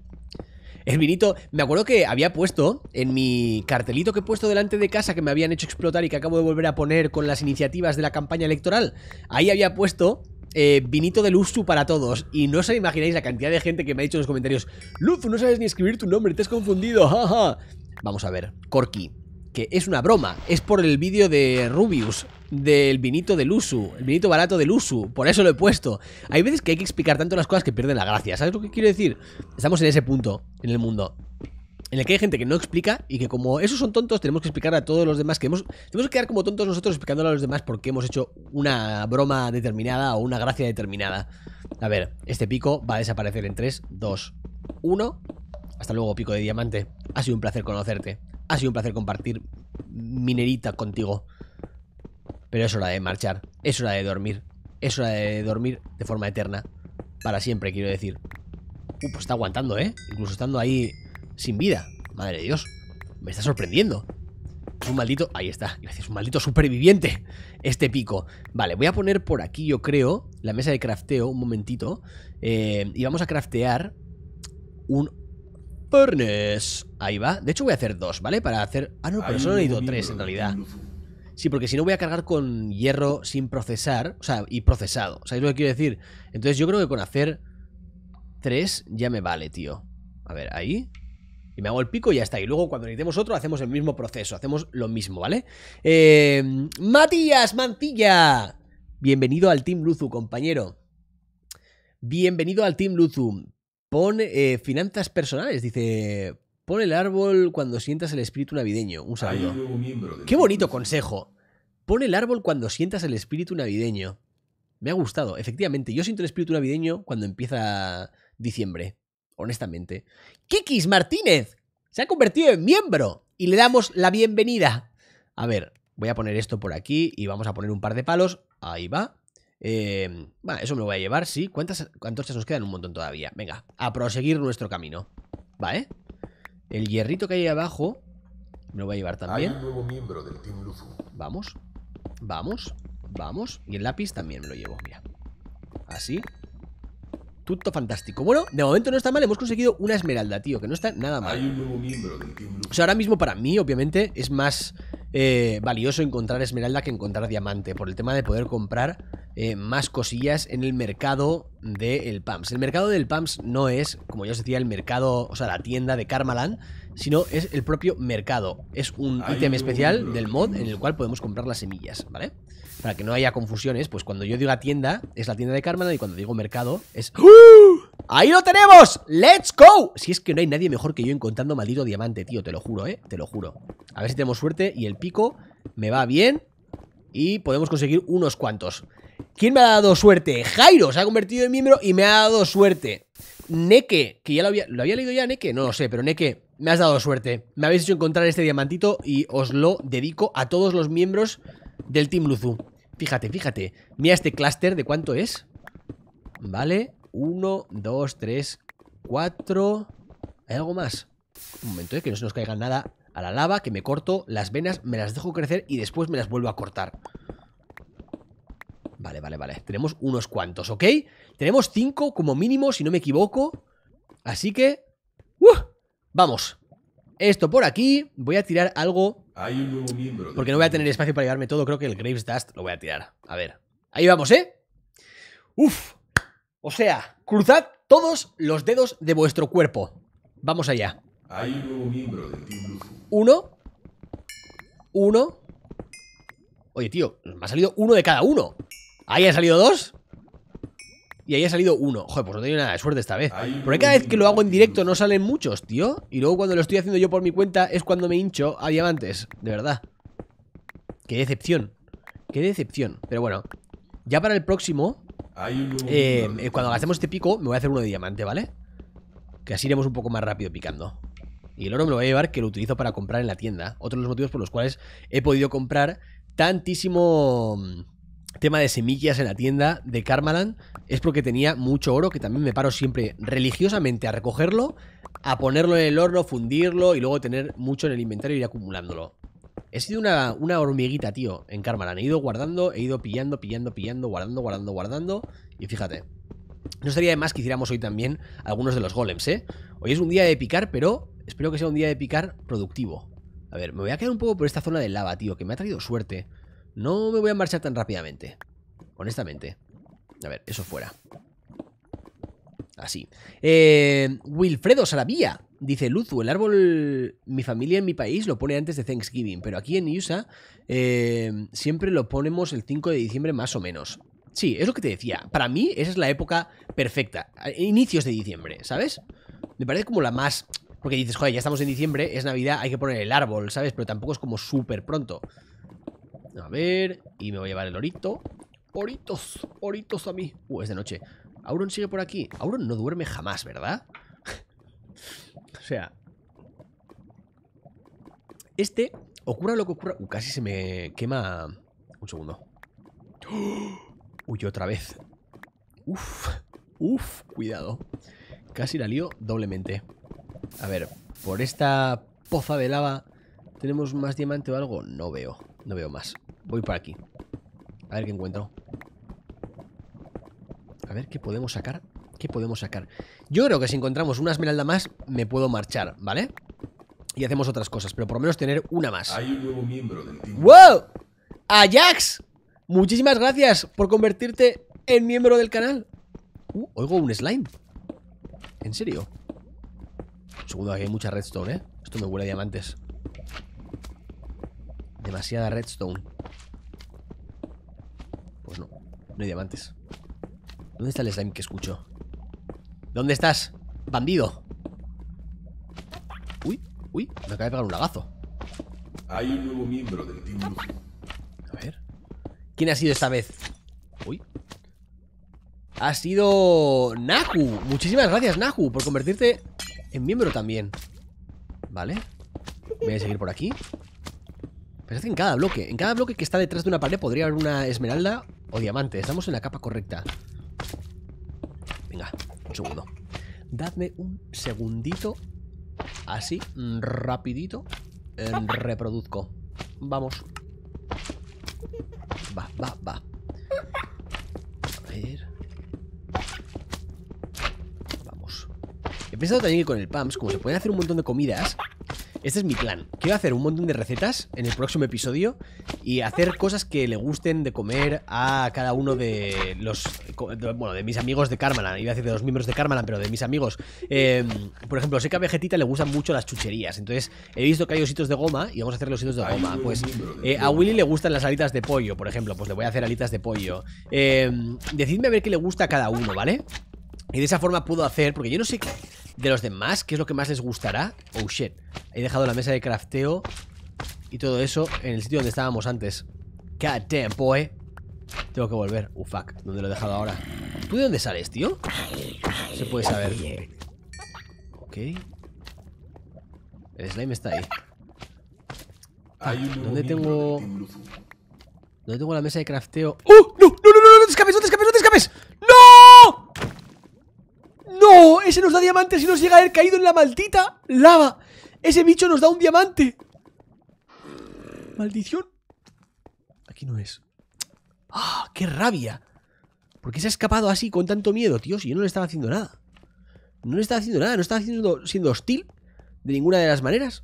El vinito, me acuerdo que había puesto en mi cartelito que he puesto delante de casa que me habían hecho explotar y que acabo de volver a poner con las iniciativas de la campaña electoral. Ahí había puesto eh, vinito de Luzu para todos. Y no os imagináis la cantidad de gente que me ha dicho en los comentarios, Luzu, no sabes ni escribir tu nombre, te has confundido, jaja. Vamos a ver, Corky, que es una broma, es por el vídeo de Rubius, del vinito de Luzu, el vinito barato de Luzu, por eso lo he puesto. Hay veces que hay que explicar tanto las cosas que pierden la gracia, ¿sabes lo que quiero decir? Estamos en ese punto en el mundo en el que hay gente que no explica y que como esos son tontos tenemos que explicar a todos los demás que hemos tenemos que quedar como tontos nosotros explicándole a los demás por qué hemos hecho una broma determinada o una gracia determinada. A ver, este pico va a desaparecer en 3, 2, 1. Hasta luego, pico de diamante. Ha sido un placer conocerte. Ha sido un placer compartir minerita contigo. Pero es hora de marchar, es hora de dormir, es hora de dormir de forma eterna. Para siempre, quiero decir. Uh, pues está aguantando, ¿eh? Incluso estando ahí sin vida. Madre de Dios, me está sorprendiendo. un maldito... Ahí está, Gracias un maldito superviviente este pico. Vale, voy a poner por aquí, yo creo, la mesa de crafteo, un momentito. Eh, y vamos a craftear un furnace. Ahí va. De hecho voy a hacer dos, ¿vale? Para hacer... Ah, no, pero solo he ido tres en realidad. Sí, porque si no voy a cargar con hierro sin procesar, o sea, y procesado. ¿Sabéis lo que quiero decir? Entonces yo creo que con hacer tres ya me vale, tío. A ver, ahí y me hago el pico y ya está. Y luego cuando necesitemos otro hacemos el mismo proceso, hacemos lo mismo, ¿vale? Eh, Matías Mantilla bienvenido al Team Luzu, compañero. Bienvenido al Team Luzu. Pon eh, finanzas personales, dice. Pon el árbol cuando sientas el espíritu navideño. Un saludo. Qué bonito consejo. Pon el árbol cuando sientas el espíritu navideño. Me ha gustado, efectivamente. Yo siento el espíritu navideño cuando empieza diciembre honestamente. Kikis Martínez se ha convertido en miembro y le damos la bienvenida. A ver, voy a poner esto por aquí y vamos a poner un par de palos. Ahí va. Em, eso me lo voy a llevar, sí. ¿Cuántas antorchas nos quedan? Un montón todavía. Venga, a proseguir nuestro camino. Vale. Eh? El hierrito que hay abajo me lo voy a llevar también. Vamos, vamos, vamos. Y el lápiz también me lo llevo, mira. Así, Tutto fantástico. Bueno, de momento no está mal, hemos conseguido una esmeralda, tío, que no está nada mal. Hay un nuevo miembro del O sea, ahora mismo para mí, obviamente, es más eh, valioso encontrar esmeralda que encontrar diamante, por el tema de poder comprar eh, más cosillas en el mercado del PAMS. El mercado del PAMS no es, como ya os decía, el mercado, o sea, la tienda de Karmaland, sino es el propio mercado. Es un ítem especial del mod en el cual podemos comprar las semillas, ¿vale? vale para que no haya confusiones, pues cuando yo digo tienda, es la tienda de Carmen y cuando digo mercado, es... ¡Uh! ¡Ahí lo tenemos! ¡Let's go! Si es que no hay nadie mejor que yo encontrando maldito diamante, tío, te lo juro, ¿eh? Te lo juro. A ver si tenemos suerte y el pico me va bien y podemos conseguir unos cuantos. ¿Quién me ha dado suerte? Jairo se ha convertido en miembro y me ha dado suerte. Neke, que ya lo había, lo había leído ya, Neke, no lo sé, pero Neke, me has dado suerte. Me habéis hecho encontrar este diamantito y os lo dedico a todos los miembros del Team Luzu. Fíjate, fíjate. Mira este clúster de cuánto es. Vale. uno, dos Tres, cuatro ¿Hay algo más? Un momento, de eh, que no se nos caiga nada a la lava, que me corto las venas, me las dejo crecer y después me las vuelvo a cortar. Vale, vale, vale. Tenemos unos cuantos, ¿ok? Tenemos cinco como mínimo, si no me equivoco. Así que... ¡Uh! Vamos. Esto por aquí. Voy a tirar algo porque no voy a tener espacio para llevarme todo. Creo que el Graves Dust lo voy a tirar. A ver. Ahí vamos, ¿eh? Uf. O sea, cruzad todos los dedos de vuestro cuerpo. Vamos allá. Hay un miembro Team Uno. Uno. Oye, tío, me ha salido uno de cada uno. Ahí han salido dos y ahí ha salido uno. Joder, pues no tengo nada de suerte esta vez. Porque cada vez que lo hago en directo no salen muchos, tío. Y luego cuando lo estoy haciendo yo por mi cuenta es cuando me hincho a diamantes. De verdad. Qué decepción. Qué decepción. Pero bueno, ya para el próximo... Eh, eh, cuando gastemos este pico me voy a hacer uno de diamante, ¿vale? Que así iremos un poco más rápido picando. Y el oro me lo voy a llevar que lo utilizo para comprar en la tienda. Otro de los motivos por los cuales he podido comprar tantísimo mm, tema de semillas en la tienda de Carmalan es porque tenía mucho oro, que también me paro siempre religiosamente a recogerlo, a ponerlo en el horno, fundirlo y luego tener mucho en el inventario y e ir acumulándolo. He sido una, hormiguita, tío, en Carmalan. He ido guardando, he ido pillando, pillando, pillando, guardando, guardando, guardando. Y fíjate, no sería de más que hiciéramos hoy también algunos de los golems, ¿eh? Hoy es un día de picar, pero espero que sea un día de picar productivo. A ver, me voy a quedar un poco por esta zona de lava, tío, que me ha traído suerte. No me voy a marchar tan rápidamente. Honestamente. A ver, eso fuera. Así. Eh, Wilfredo Sarabía Dice Luzu, el árbol, mi familia en mi país lo pone antes de Thanksgiving, pero aquí en USA eh, siempre lo ponemos el 5 de diciembre más o menos. Sí, es lo que te decía. Para mí esa es la época perfecta. Inicios de diciembre, ¿sabes? Me parece como la más... Porque dices, joder, ya estamos en diciembre, es Navidad, hay que poner el árbol, ¿sabes? Pero tampoco es como súper pronto. A ver, y me voy a llevar el orito. Oritos, oritos a mí. Uh, es de noche. Auron sigue por aquí. Auron no duerme jamás, ¿verdad? o sea... Este, ocurra lo que ocurra... Uh, casi se me quema... Un segundo. Uy, otra vez. Uf, uf, cuidado. Casi la lío doblemente. A ver, por esta poza de lava... ¿Tenemos más diamante o algo? No veo, no veo más. Voy por aquí. A ver qué encuentro. A ver qué podemos sacar. ¿Qué podemos sacar? Yo creo que si encontramos una esmeralda más, me puedo marchar, ¿vale? Y hacemos otras cosas, pero por lo menos tener una más. ¡Wow! ¡Ajax! Muchísimas gracias por convertirte en miembro del canal. Uh, oigo un slime. ¿En serio? Segundo, que hay mucha redstone, ¿eh? Esto me huele a diamantes. Demasiada redstone. Pues no, no hay diamantes. ¿Dónde está el slime que escucho? ¿Dónde estás, bandido? Uy, uy, me acaba de pegar un lagazo. Hay un nuevo miembro del Team A ver. ¿Quién ha sido esta vez? Uy. Ha sido Naku. Muchísimas gracias, Naku, por convertirte en miembro también. Vale. Voy a seguir por aquí. Pensad que en cada bloque, en cada bloque que está detrás de una pared podría haber una esmeralda o diamante. Estamos en la capa correcta. Venga, un segundo. Dadme un segundito. Así, mm, rapidito. Em, reproduzco. Vamos. Va, va, va. A ver. Vamos. He pensado también que con el PAMS, como se pueden hacer un montón de comidas, este es mi plan. Quiero hacer un montón de recetas en el próximo episodio y hacer cosas que le gusten de comer a cada uno de los... bueno, de mis amigos de Carmalan. Iba a decir de los miembros de Carmalan, pero de mis amigos. Em, por ejemplo, sé que a Vegetita le gustan mucho las chucherías. Entonces, he visto que hay ositos de goma y vamos a hacer los ositos de goma. Pues eh, a Willy le gustan las alitas de pollo, por ejemplo. Pues le voy a hacer alitas de pollo. Eh, decidme a ver qué le gusta a cada uno, ¿vale? Y de esa forma puedo hacer, porque yo no sé de los demás, ¿qué es lo que más les gustará? Oh, shit. He dejado la mesa de crafteo y todo eso en el sitio donde estábamos antes. God damn, Tengo que volver. Uh, fuck. ¿Dónde lo he dejado ahora? ¿Tú de dónde sales, tío? Se puede saber. Ok. El slime está ahí. ¿Dónde tengo...? ¿Dónde tengo la mesa de crafteo? ¡Oh! ¡No! ¡No, no, no! ¡No te escapes! ¡No te escapes! ¡No te escapes! ¡No! Ese nos da diamantes y nos llega a haber caído en la maldita lava. Ese bicho nos da un diamante. Maldición. Aquí no es. ¡Ah! ¡Qué rabia! ¿Por qué se ha escapado así con tanto miedo, tío? Si yo no le estaba haciendo nada. No le estaba haciendo nada. No estaba siendo hostil de ninguna de las maneras.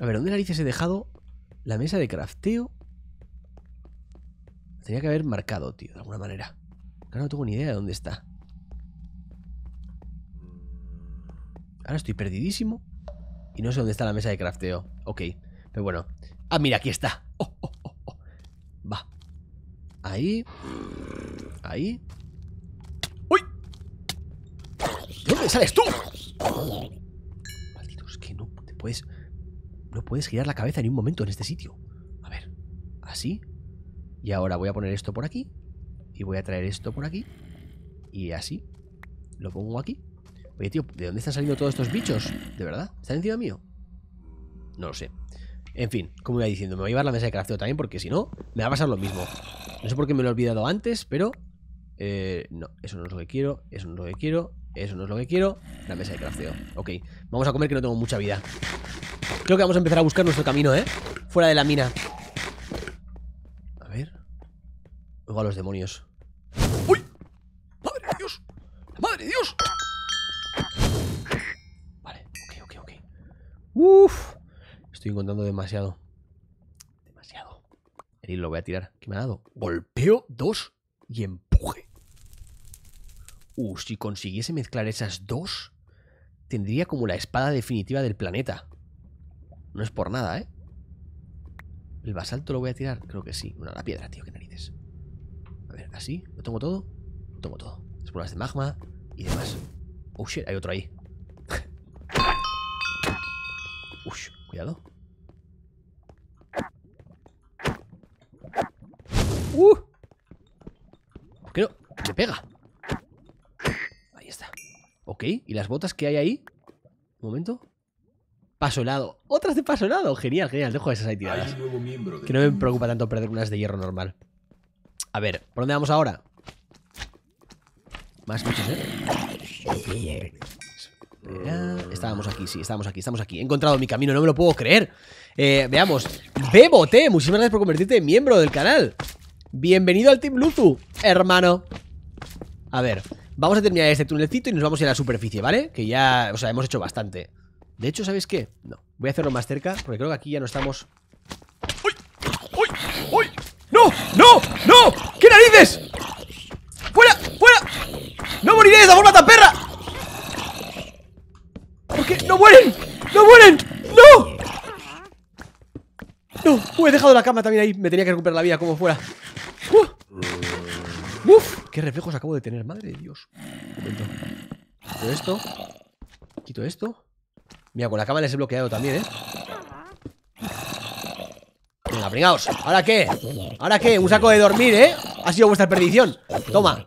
A ver, ¿dónde narices he dejado la mesa de crafteo? Tenía que haber marcado, tío, de alguna manera. no tengo ni idea de dónde está. Ahora estoy perdidísimo y no sé dónde está la mesa de crafteo. Ok, pero bueno. Ah, mira, aquí está. Oh, oh, oh, Va. Ahí. Ahí. ¡Uy! dónde sales tú? Malditos, que no te puedes... No puedes girar la cabeza ni un momento en este sitio. A ver, así. Y ahora voy a poner esto por aquí. Y voy a traer esto por aquí. Y así. Lo pongo aquí. Oye, tío, ¿de dónde están saliendo todos estos bichos? ¿De verdad? ¿Están encima mío? No lo sé. En fin, como iba diciendo, me voy a llevar la mesa de crafteo también porque si no, me va a pasar lo mismo. No sé por qué me lo he olvidado antes, pero... Eh, no, eso no es lo que quiero, eso no es lo que quiero, eso no es lo que quiero. La mesa de crafteo. Ok, vamos a comer que no tengo mucha vida. Creo que vamos a empezar a buscar nuestro camino, ¿eh? Fuera de la mina. A ver. Oigo a los demonios. encontrando demasiado. Demasiado. ahí lo voy a tirar. ¿Qué me ha dado? Golpeo dos y empuje. Uh, si consiguiese mezclar esas dos, tendría como la espada definitiva del planeta. No es por nada, ¿eh? ¿El basalto lo voy a tirar? Creo que sí. Una la piedra, tío, qué narices. A ver, así. ¿Lo tomo todo? Lo tengo todo. Las de magma y demás. Oh, shit, hay otro ahí. cuidado. ¡Uh! Creo... me pega! Ahí está. Ok, ¿y las botas que hay ahí? Un momento. Paso helado. ¡Otras de paso helado! Genial, genial. Dejo esas ahí tiradas. Que no me preocupa tanto perder unas de hierro normal. A ver, ¿por dónde vamos ahora? Más coches, ¿eh? Ah, estábamos aquí, sí, estábamos aquí, estamos aquí. He encontrado mi camino, no me lo puedo creer. Eh, veamos. Bebote, muchísimas gracias por convertirte en miembro del canal. Bienvenido al Team Luzu, hermano A ver, vamos a terminar este túnelcito y nos vamos a, ir a la superficie, ¿vale? Que ya, o sea, hemos hecho bastante De hecho, ¿sabéis qué? No, voy a hacerlo más cerca porque creo que aquí ya no estamos ¡Uy! ¡Uy! ¡Uy! ¡No! ¡No! ¡No! ¡Qué narices! ¡Fuera! ¡Fuera! ¡No moriré de esa forma tan perra! ¿Por qué? ¡No mueren! ¡No mueren! ¡No! No, uh, he dejado la cama también ahí. Me tenía que recuperar la vida como fuera. Uh. Uf, qué reflejos acabo de tener, madre de Dios. Quito esto. Quito esto. Mira, con la cama les he bloqueado también, ¿eh? Venga, pringaos. ¿Ahora qué? ¿Ahora qué? Un saco de dormir, ¿eh? Ha sido vuestra perdición. Toma.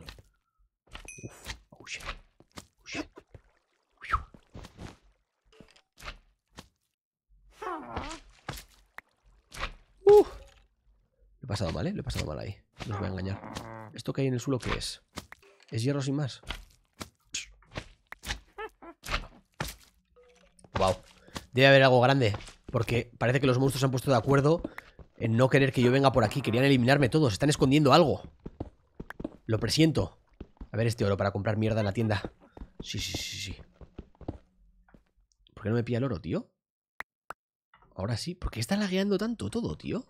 lo he pasado mal, ¿eh? Lo he pasado mal ahí. No os voy a engañar. ¿Esto que hay en el suelo qué es? ¿Es hierro sin más? Wow. Debe haber algo grande. Porque parece que los monstruos se han puesto de acuerdo en no querer que yo venga por aquí. Querían eliminarme todos. Están escondiendo algo. Lo presiento. A ver este oro para comprar mierda en la tienda. Sí, sí, sí, sí. ¿Por qué no me pilla el oro, tío? Ahora sí, ¿por qué está lagueando tanto todo, tío?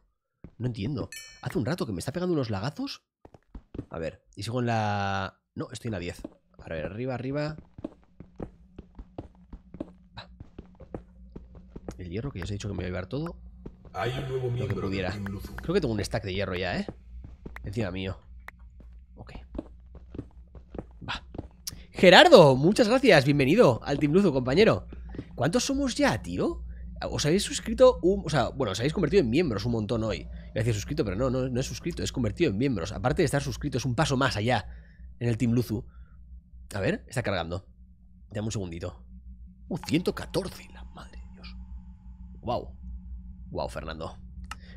No entiendo. Hace un rato que me está pegando unos lagazos. A ver, y sigo en la... No, estoy en la 10. A ver, arriba, arriba. Va. El hierro, que ya os he dicho que me iba a llevar todo. Hay un nuevo miembro Lo que pudiera. Creo que tengo un stack de hierro ya, ¿eh? Encima mío. Ok. Va. Gerardo, muchas gracias. Bienvenido al Team Luzu, compañero. ¿Cuántos somos ya, tío? os habéis suscrito un, o sea, bueno, os habéis convertido en miembros un montón hoy. Iba decir suscrito, pero no, no, no es suscrito, es convertido en miembros. Aparte de estar suscrito, es un paso más allá en el Team Luzu. A ver, está cargando. Dame un segundito. Uh, 114, la madre de Dios. Wow. Wow, Fernando.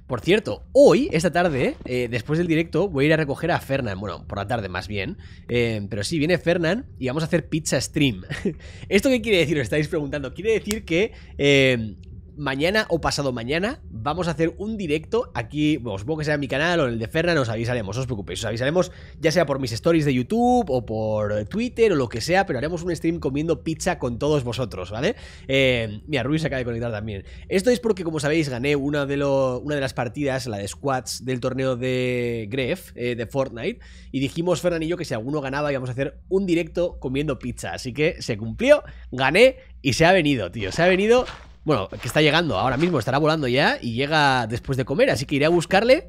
Por cierto, hoy, esta tarde, eh, después del directo, voy a ir a recoger a Fernan. Bueno, por la tarde más bien. Eh, pero sí, viene Fernan y vamos a hacer pizza stream. ¿Esto qué quiere decir? Os estáis preguntando. Quiere decir que eh, mañana o pasado mañana vamos a hacer un directo aquí, bueno, supongo que sea en mi canal o en el de Fernan, os avisaremos, no os preocupéis, os avisaremos ya sea por mis stories de YouTube o por Twitter o lo que sea, pero haremos un stream comiendo pizza con todos vosotros, ¿vale? Eh, mira, Ruiz se acaba de conectar también. Esto es porque, como sabéis, gané una de, las partidas, la de squads del torneo de Gref, eh, de Fortnite, y dijimos Fernan y yo que si alguno ganaba íbamos a hacer un directo comiendo pizza, así que se cumplió, gané y se ha venido, tío, se ha venido bueno, que está llegando ahora mismo, estará volando ya y llega después de comer, así que iré a buscarle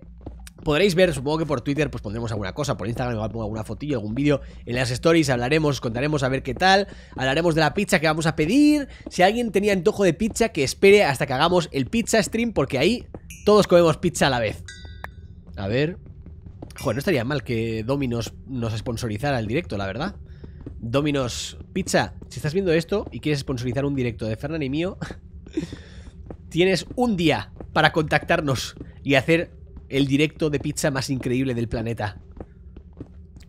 podréis ver, supongo que por Twitter pues pondremos alguna cosa, por Instagram igual pongo alguna fotillo, algún vídeo en las stories, hablaremos, contaremos a ver qué tal, hablaremos de la pizza que vamos a pedir, si alguien tenía antojo de pizza que espere hasta que hagamos el pizza stream porque ahí todos comemos pizza a la vez. A ver, joder, no estaría mal que Dominos nos sponsorizara el directo, la verdad. Dominos Pizza, si estás viendo esto y quieres sponsorizar un directo de Fernan y mío, Tienes un día para contactarnos y hacer el directo de pizza más increíble del planeta.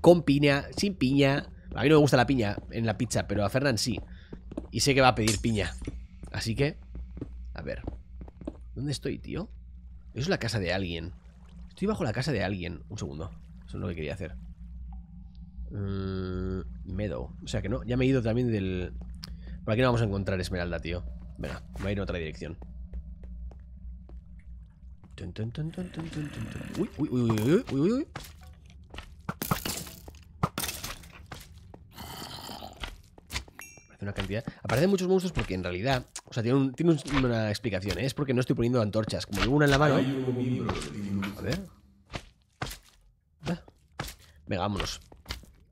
Con piña, sin piña. A mí no me gusta la piña en la pizza, pero a Fernán sí. Y sé que va a pedir piña. Así que, a ver. ¿Dónde estoy, tío? Eso es la casa de alguien. Estoy bajo la casa de alguien. Un segundo. Eso es lo que quería hacer. Mm, Medo. O sea que no. Ya me he ido también del... Por aquí no vamos a encontrar Esmeralda, tío. Venga, voy a ir en otra dirección. Uy, uy, uy, uy, uy, uy, uy. una cantidad. Aparecen muchos monstruos porque en realidad. O sea, tiene, una explicación, ¿eh? Es porque no estoy poniendo antorchas. Como hay una en la mano. A ver. Ah. Venga, vámonos.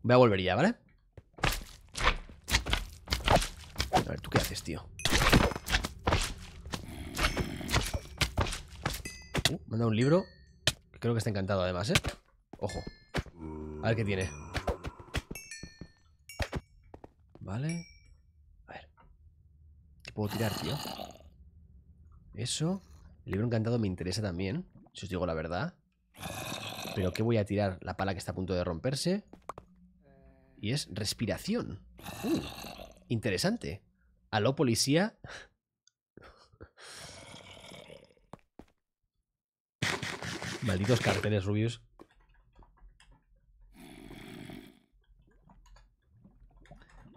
Voy a volver ya, ¿vale? A ver, ¿tú qué haces, tío? manda me un libro. Creo que está encantado además, ¿eh? Ojo. A ver qué tiene. Vale. A ver. ¿Qué puedo tirar, tío? Eso. El libro encantado me interesa también. Si os digo la verdad. Pero ¿qué voy a tirar? La pala que está a punto de romperse. Y es respiración. Uh, interesante. Aló, policía. Malditos carteles rubios.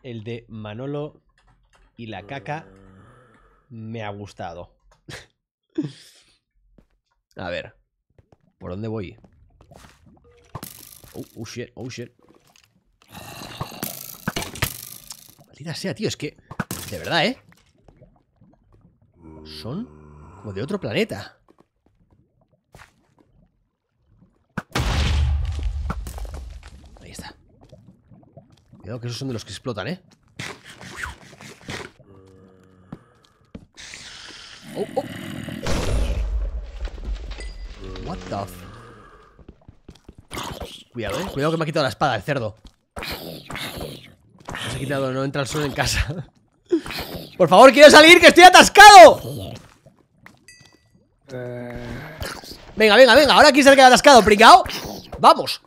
El de Manolo y la caca me ha gustado. A ver. ¿Por dónde voy? Oh, oh shit, oh shit. Maldita sea, tío, es que... De verdad, ¿eh? Son como de otro planeta. Cuidado que esos son de los que explotan, ¿eh? Oh, oh. What the Cuidado, eh. Cuidado que me ha quitado la espada el cerdo. Se ha quitado, no entra el sol en casa. Por favor, quiero salir, que estoy atascado. Eh. Venga, venga, venga. Ahora aquí se ha quedado atascado, pringao. Vamos.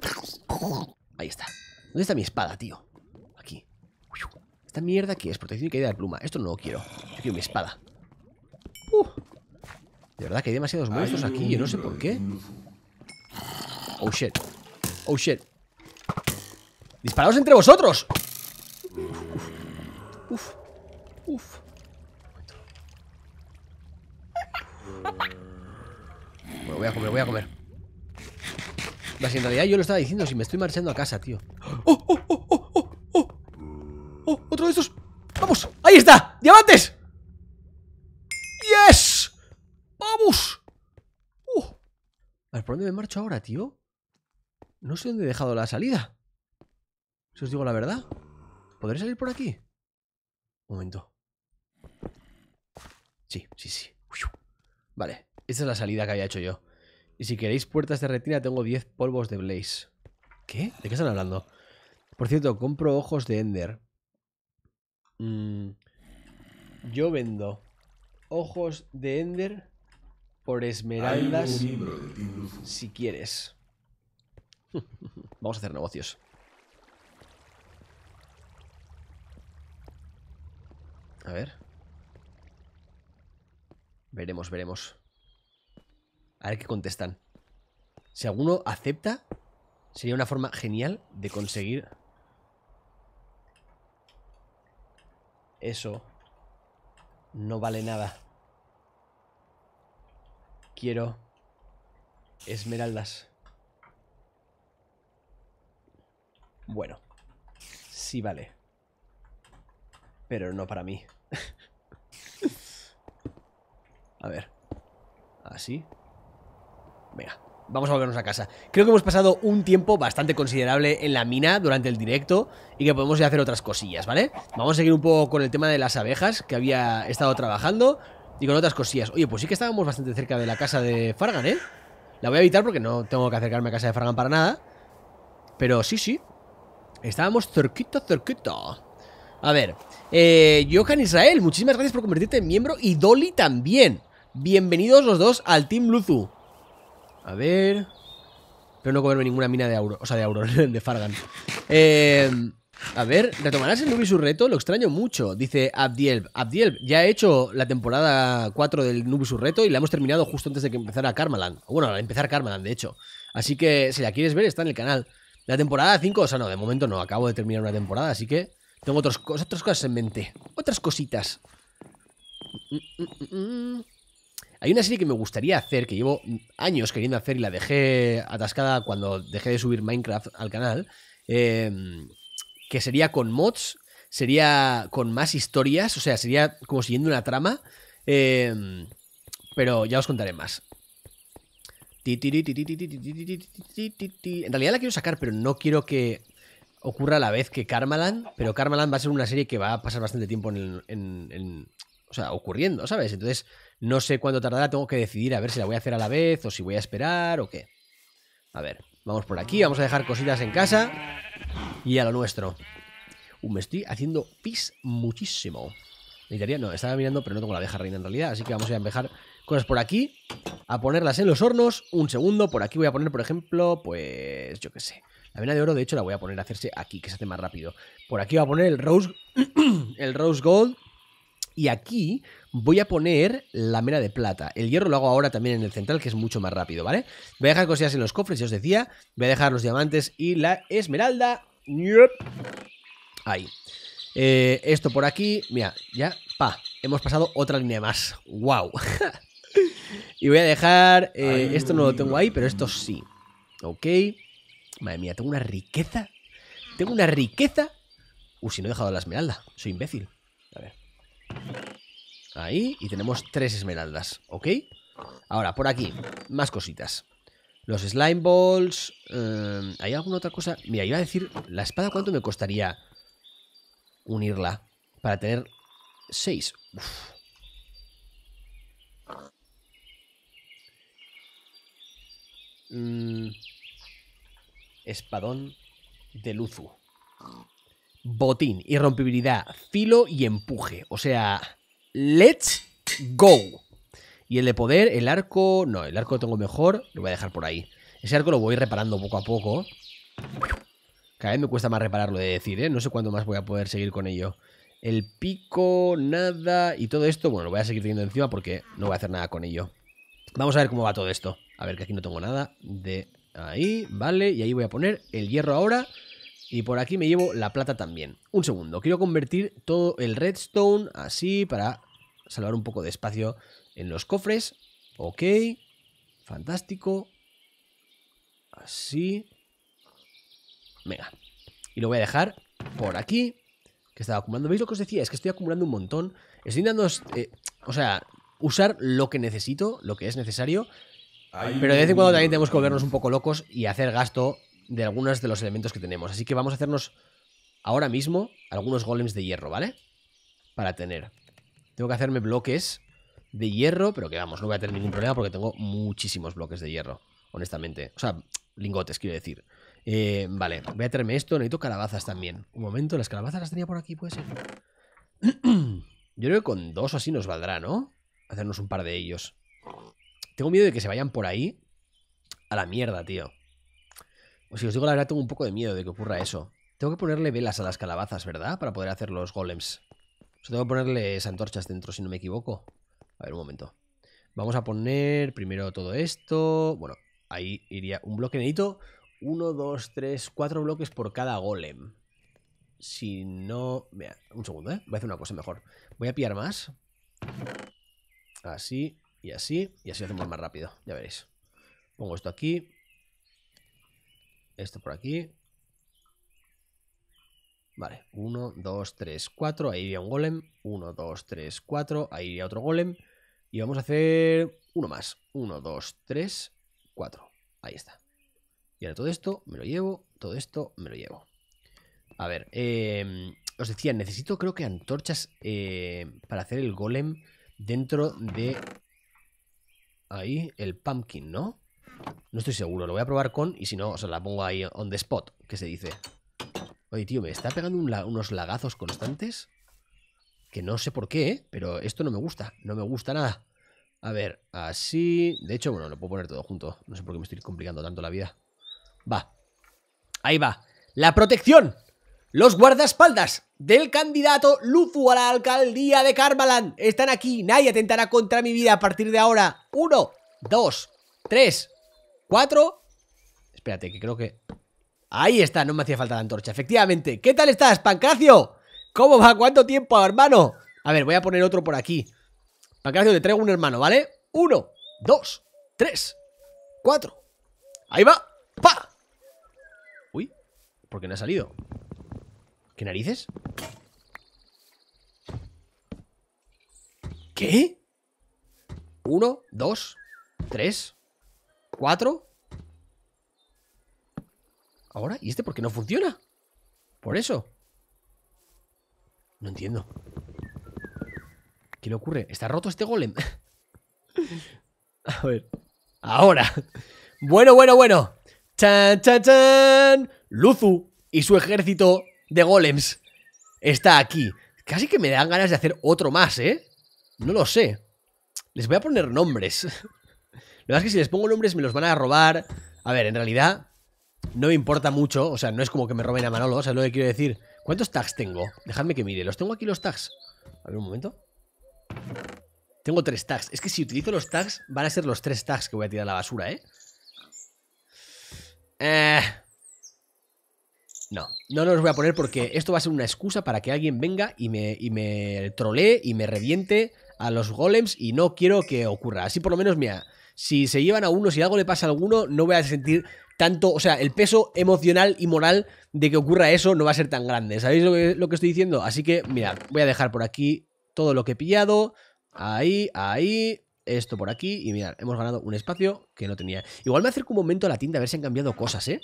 Ahí está. ¿Dónde está mi espada, tío? ¿Esta mierda que es? Protección y caída de pluma. Esto no lo quiero. Yo quiero mi espada. Uh. De verdad que hay demasiados monstruos aquí. Yo no sé por qué. Oh, shit. Oh, shit. ¡Disparaos entre vosotros! Uf. Uf. Uf. Me voy a comer, voy a comer. en realidad yo lo estaba diciendo, si me estoy marchando a casa, tío. ¡Oh, oh, oh, oh! de estos ¡Vamos! ¡Ahí está! ¡Diamantes! ¡Yes! ¡Vamos! Uh. ver ¿por dónde me marcho ahora, tío? No sé dónde he dejado la salida Si os digo la verdad ¿Podré salir por aquí? Un momento Sí, sí, sí Vale, esta es la salida que había hecho yo Y si queréis puertas de retina Tengo 10 polvos de Blaze ¿Qué? ¿De qué están hablando? Por cierto, compro ojos de Ender Mm, yo vendo ojos de Ender por esmeraldas si quieres. Vamos a hacer negocios. A ver. Veremos, veremos. A ver qué contestan. Si alguno acepta, sería una forma genial de conseguir Eso no vale nada. Quiero esmeraldas. Bueno, sí vale. Pero no para mí. A ver. Así. Venga vamos a volvernos a casa. Creo que hemos pasado un tiempo bastante considerable en la mina durante el directo y que podemos ya hacer otras cosillas, ¿vale? Vamos a seguir un poco con el tema de las abejas que había estado trabajando y con otras cosillas. Oye, pues sí que estábamos bastante cerca de la casa de Fargan, ¿eh? La voy a evitar porque no tengo que acercarme a casa de Fargan para nada. Pero sí, sí. Estábamos cerquita, cerquita. A ver, eh, Johan Israel, muchísimas gracias por convertirte en miembro y Dolly también. Bienvenidos los dos al Team Luzu. A ver. Pero no comerme ninguna mina de Auro. O sea, de Auro, de Fargan. Em, a ver, ¿retomarás el Nubi reto? Lo extraño mucho, dice Abdiel. Abdielb, ya he hecho la temporada 4 del Nubi reto y la hemos terminado justo antes de que empezara Karmaland. Bueno, al empezar Karmaland, de hecho. Así que si la quieres ver, está en el canal. La temporada 5, o sea, no, de momento no. Acabo de terminar una temporada, así que tengo otras, otras cosas en mente. Otras cositas. Mm, mm, mm, hay una serie que me gustaría hacer, que llevo años queriendo hacer y la dejé atascada cuando dejé de subir Minecraft al canal, que sería con mods, sería con más historias, o sea, sería como siguiendo una trama, pero ya os contaré más. En realidad la quiero sacar, pero no quiero que ocurra a la vez que Karmaland, pero Karmaland va a ser una serie que va a pasar bastante tiempo en, en o sea, ocurriendo, ¿sabes? Entonces no sé cuánto tardará, tengo que decidir a ver si la voy a hacer a la vez o si voy a esperar o qué. A ver, vamos por aquí, vamos a dejar cositas en casa y a lo nuestro. me estoy haciendo pis muchísimo. Necesitaría, no, estaba mirando, pero no tengo la abeja reina en realidad, así que vamos a dejar cosas por aquí, a ponerlas en los hornos. Un segundo, por aquí voy a poner, por ejemplo, pues yo qué sé. La vena de oro, de hecho, la voy a poner a hacerse aquí, que se hace más rápido. Por aquí voy a poner el rose, el rose gold. Y aquí voy a poner la mera de plata. El hierro lo hago ahora también en el central, que es mucho más rápido, ¿vale? Voy a dejar cosillas en los cofres, ya os decía. Voy a dejar los diamantes y la esmeralda. Ahí. Eh, esto por aquí. Mira, ya, pa. Hemos pasado otra línea más. ¡Wow! y voy a dejar... Eh, esto no lo tengo ahí, pero esto sí. Ok. Madre mía, tengo una riqueza. Tengo una riqueza. Uh, si no he dejado la esmeralda. Soy imbécil. Ahí, y tenemos tres esmeraldas, ¿ok? Ahora, por aquí, más cositas. Los slime balls. Em, ¿Hay alguna otra cosa? Mira, iba a decir, ¿la espada cuánto me costaría unirla para tener seis? Mm. Espadón de Luzu. Botín, irrompibilidad, filo y empuje. O sea, Let's Go. Y el de poder, el arco. No, el arco lo tengo mejor. Lo voy a dejar por ahí. Ese arco lo voy reparando poco a poco. Cada vez me cuesta más repararlo de decir, ¿eh? No sé cuándo más voy a poder seguir con ello. El pico, nada y todo esto. Bueno, lo voy a seguir teniendo encima porque no voy a hacer nada con ello. Vamos a ver cómo va todo esto. A ver, que aquí no tengo nada de ahí. Vale, y ahí voy a poner el hierro ahora. Y por aquí me llevo la plata también. Un segundo, quiero convertir todo el redstone así para salvar un poco de espacio en los cofres. Ok, fantástico. Así. Venga. Y lo voy a dejar por aquí, que estaba acumulando. ¿Veis lo que os decía? Es que estoy acumulando un montón. Estoy intentando, eh, o sea, usar lo que necesito, lo que es necesario. Pero de vez en cuando también tenemos que volvernos un poco locos y hacer gasto de algunos de los elementos que tenemos. Así que vamos a hacernos ahora mismo algunos golems de hierro, ¿vale? Para tener. Tengo que hacerme bloques de hierro, pero que vamos, no voy a tener ningún problema porque tengo muchísimos bloques de hierro, honestamente. O sea, lingotes, quiero decir. Eh, vale, voy a traerme esto. Necesito calabazas también. Un momento, las calabazas las tenía por aquí, puede ser. Yo creo que con dos o así nos valdrá, ¿no? Hacernos un par de ellos. Tengo miedo de que se vayan por ahí a la mierda, tío. Si os digo la verdad, tengo un poco de miedo de que ocurra eso. Tengo que ponerle velas a las calabazas, ¿verdad? Para poder hacer los golems. tengo que ponerles antorchas dentro, si no me equivoco. A ver, un momento. Vamos a poner primero todo esto. Bueno, ahí iría un bloque. Necesito uno, dos, tres, cuatro bloques por cada golem. Si no... Mira, un segundo, ¿eh? Voy a hacer una cosa mejor. Voy a pillar más. Así y así. Y así hacemos más rápido. Ya veréis. Pongo esto aquí esto por aquí. Vale, 1, 2, 3, 4. Ahí iría un golem. 1, 2, 3, 4. Ahí iría otro golem. Y vamos a hacer uno más. 1, 2, 3, 4. Ahí está. Y ahora todo esto me lo llevo. Todo esto me lo llevo. A ver, eh, os decía, necesito creo que antorchas eh, para hacer el golem dentro de... Ahí, el pumpkin, ¿no? No estoy seguro, lo voy a probar con y si no, o sea, la pongo ahí on the spot, que se dice. Oye, tío, me está pegando unos lagazos constantes que no sé por qué, pero esto no me gusta, no me gusta nada. A ver, así... De hecho, bueno, lo puedo poner todo junto. No sé por qué me estoy complicando tanto la vida. Va. Ahí va. La protección. Los guardaespaldas del candidato Lufu a la alcaldía de Carmaland están aquí. Nadie atentará contra mi vida a partir de ahora. Uno, dos, tres, Cuatro. Espérate, que creo que... Ahí está, no me hacía falta la antorcha, efectivamente. ¿Qué tal estás, Pancracio? ¿Cómo va? ¿Cuánto tiempo, hermano? A ver, voy a poner otro por aquí. Pancracio, te traigo un hermano, ¿vale? Uno, dos, tres, cuatro. Ahí va. ¡Pa! Uy, ¿por qué no ha salido? ¿Qué narices? ¿Qué? Uno, dos, tres, 4. Ahora, ¿y este por qué no funciona? Por eso. No entiendo. ¿Qué le ocurre? Está roto este golem. A ver. Ahora. Bueno, bueno, bueno. Chan, chan, chan. Luzu y su ejército de golems está aquí. Casi que me dan ganas de hacer otro más, ¿eh? No lo sé. Les voy a poner nombres. verdad es que si les pongo nombres me los van a robar. A ver, en realidad no me importa mucho. O sea, no es como que me roben a Manolo. O sea, lo que quiero decir. ¿Cuántos tags tengo? Dejadme que mire. ¿Los tengo aquí los tags? A ver, un momento. Tengo tres tags. Es que si utilizo los tags, van a ser los tres tags que voy a tirar a la basura, ¿eh? Eh... No, no los voy a poner porque esto va a ser una excusa para que alguien venga y me, y me trolee y me reviente a los golems y no quiero que ocurra. Así por lo menos, mira, si se llevan a uno, si algo le pasa a alguno, no voy a sentir tanto, o sea, el peso emocional y moral de que ocurra eso no va a ser tan grande. ¿Sabéis lo que, lo que estoy diciendo? Así que, mirad, voy a dejar por aquí todo lo que he pillado. Ahí, ahí, esto por aquí. Y mirad, hemos ganado un espacio que no tenía. Igual me acerco un momento a la tinta a ver si han cambiado cosas, ¿eh?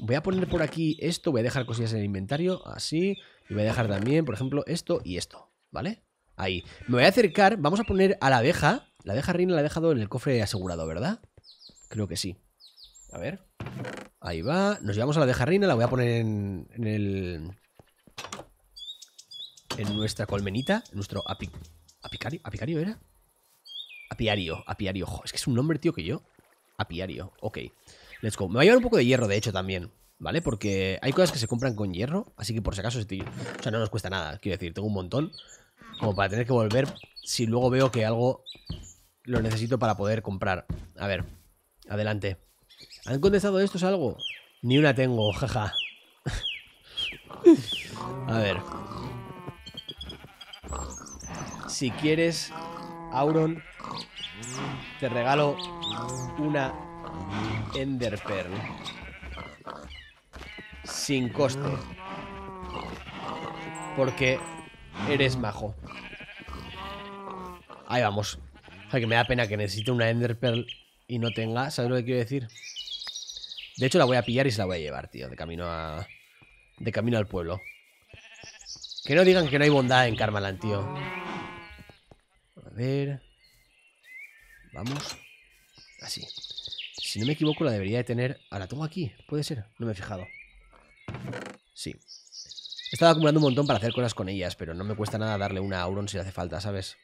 Voy a poner por aquí esto, voy a dejar cosillas en el inventario, así. Y voy a dejar también, por ejemplo, esto y esto, ¿vale? Ahí. Me voy a acercar, vamos a poner a la abeja la abeja reina la he dejado en el cofre asegurado, ¿verdad? Creo que sí. A ver. Ahí va. Nos llevamos a la abeja reina. La voy a poner en, en el... En nuestra colmenita. En nuestro api, apicario. ¿Apicario era? Apiario. Apiario. es que es un nombre, tío, que yo... Apiario. Ok. Let's go. Me va a llevar un poco de hierro, de hecho, también. ¿Vale? Porque hay cosas que se compran con hierro. Así que por si acaso... O sea, no nos cuesta nada. Quiero decir, tengo un montón. Como para tener que volver si luego veo que algo lo necesito para poder comprar. A ver, adelante. ¿Han contestado estos algo? Ni una tengo, jaja. A ver. Si quieres, Auron, te regalo una Ender Pearl. Sin coste. Porque eres majo. Ahí vamos. O sea, que me da pena que necesite una Ender Pearl y no tenga. ¿Sabes lo que quiero decir? De hecho, la voy a pillar y se la voy a llevar, tío. De camino a. De camino al pueblo. Que no digan que no hay bondad en Carmalan, tío. A ver. Vamos. Así. Si no me equivoco, la debería de tener. Ahora, la tengo aquí. Puede ser. No me he fijado. Sí. He estado acumulando un montón para hacer cosas con ellas, pero no me cuesta nada darle una a Auron si le hace falta, ¿sabes?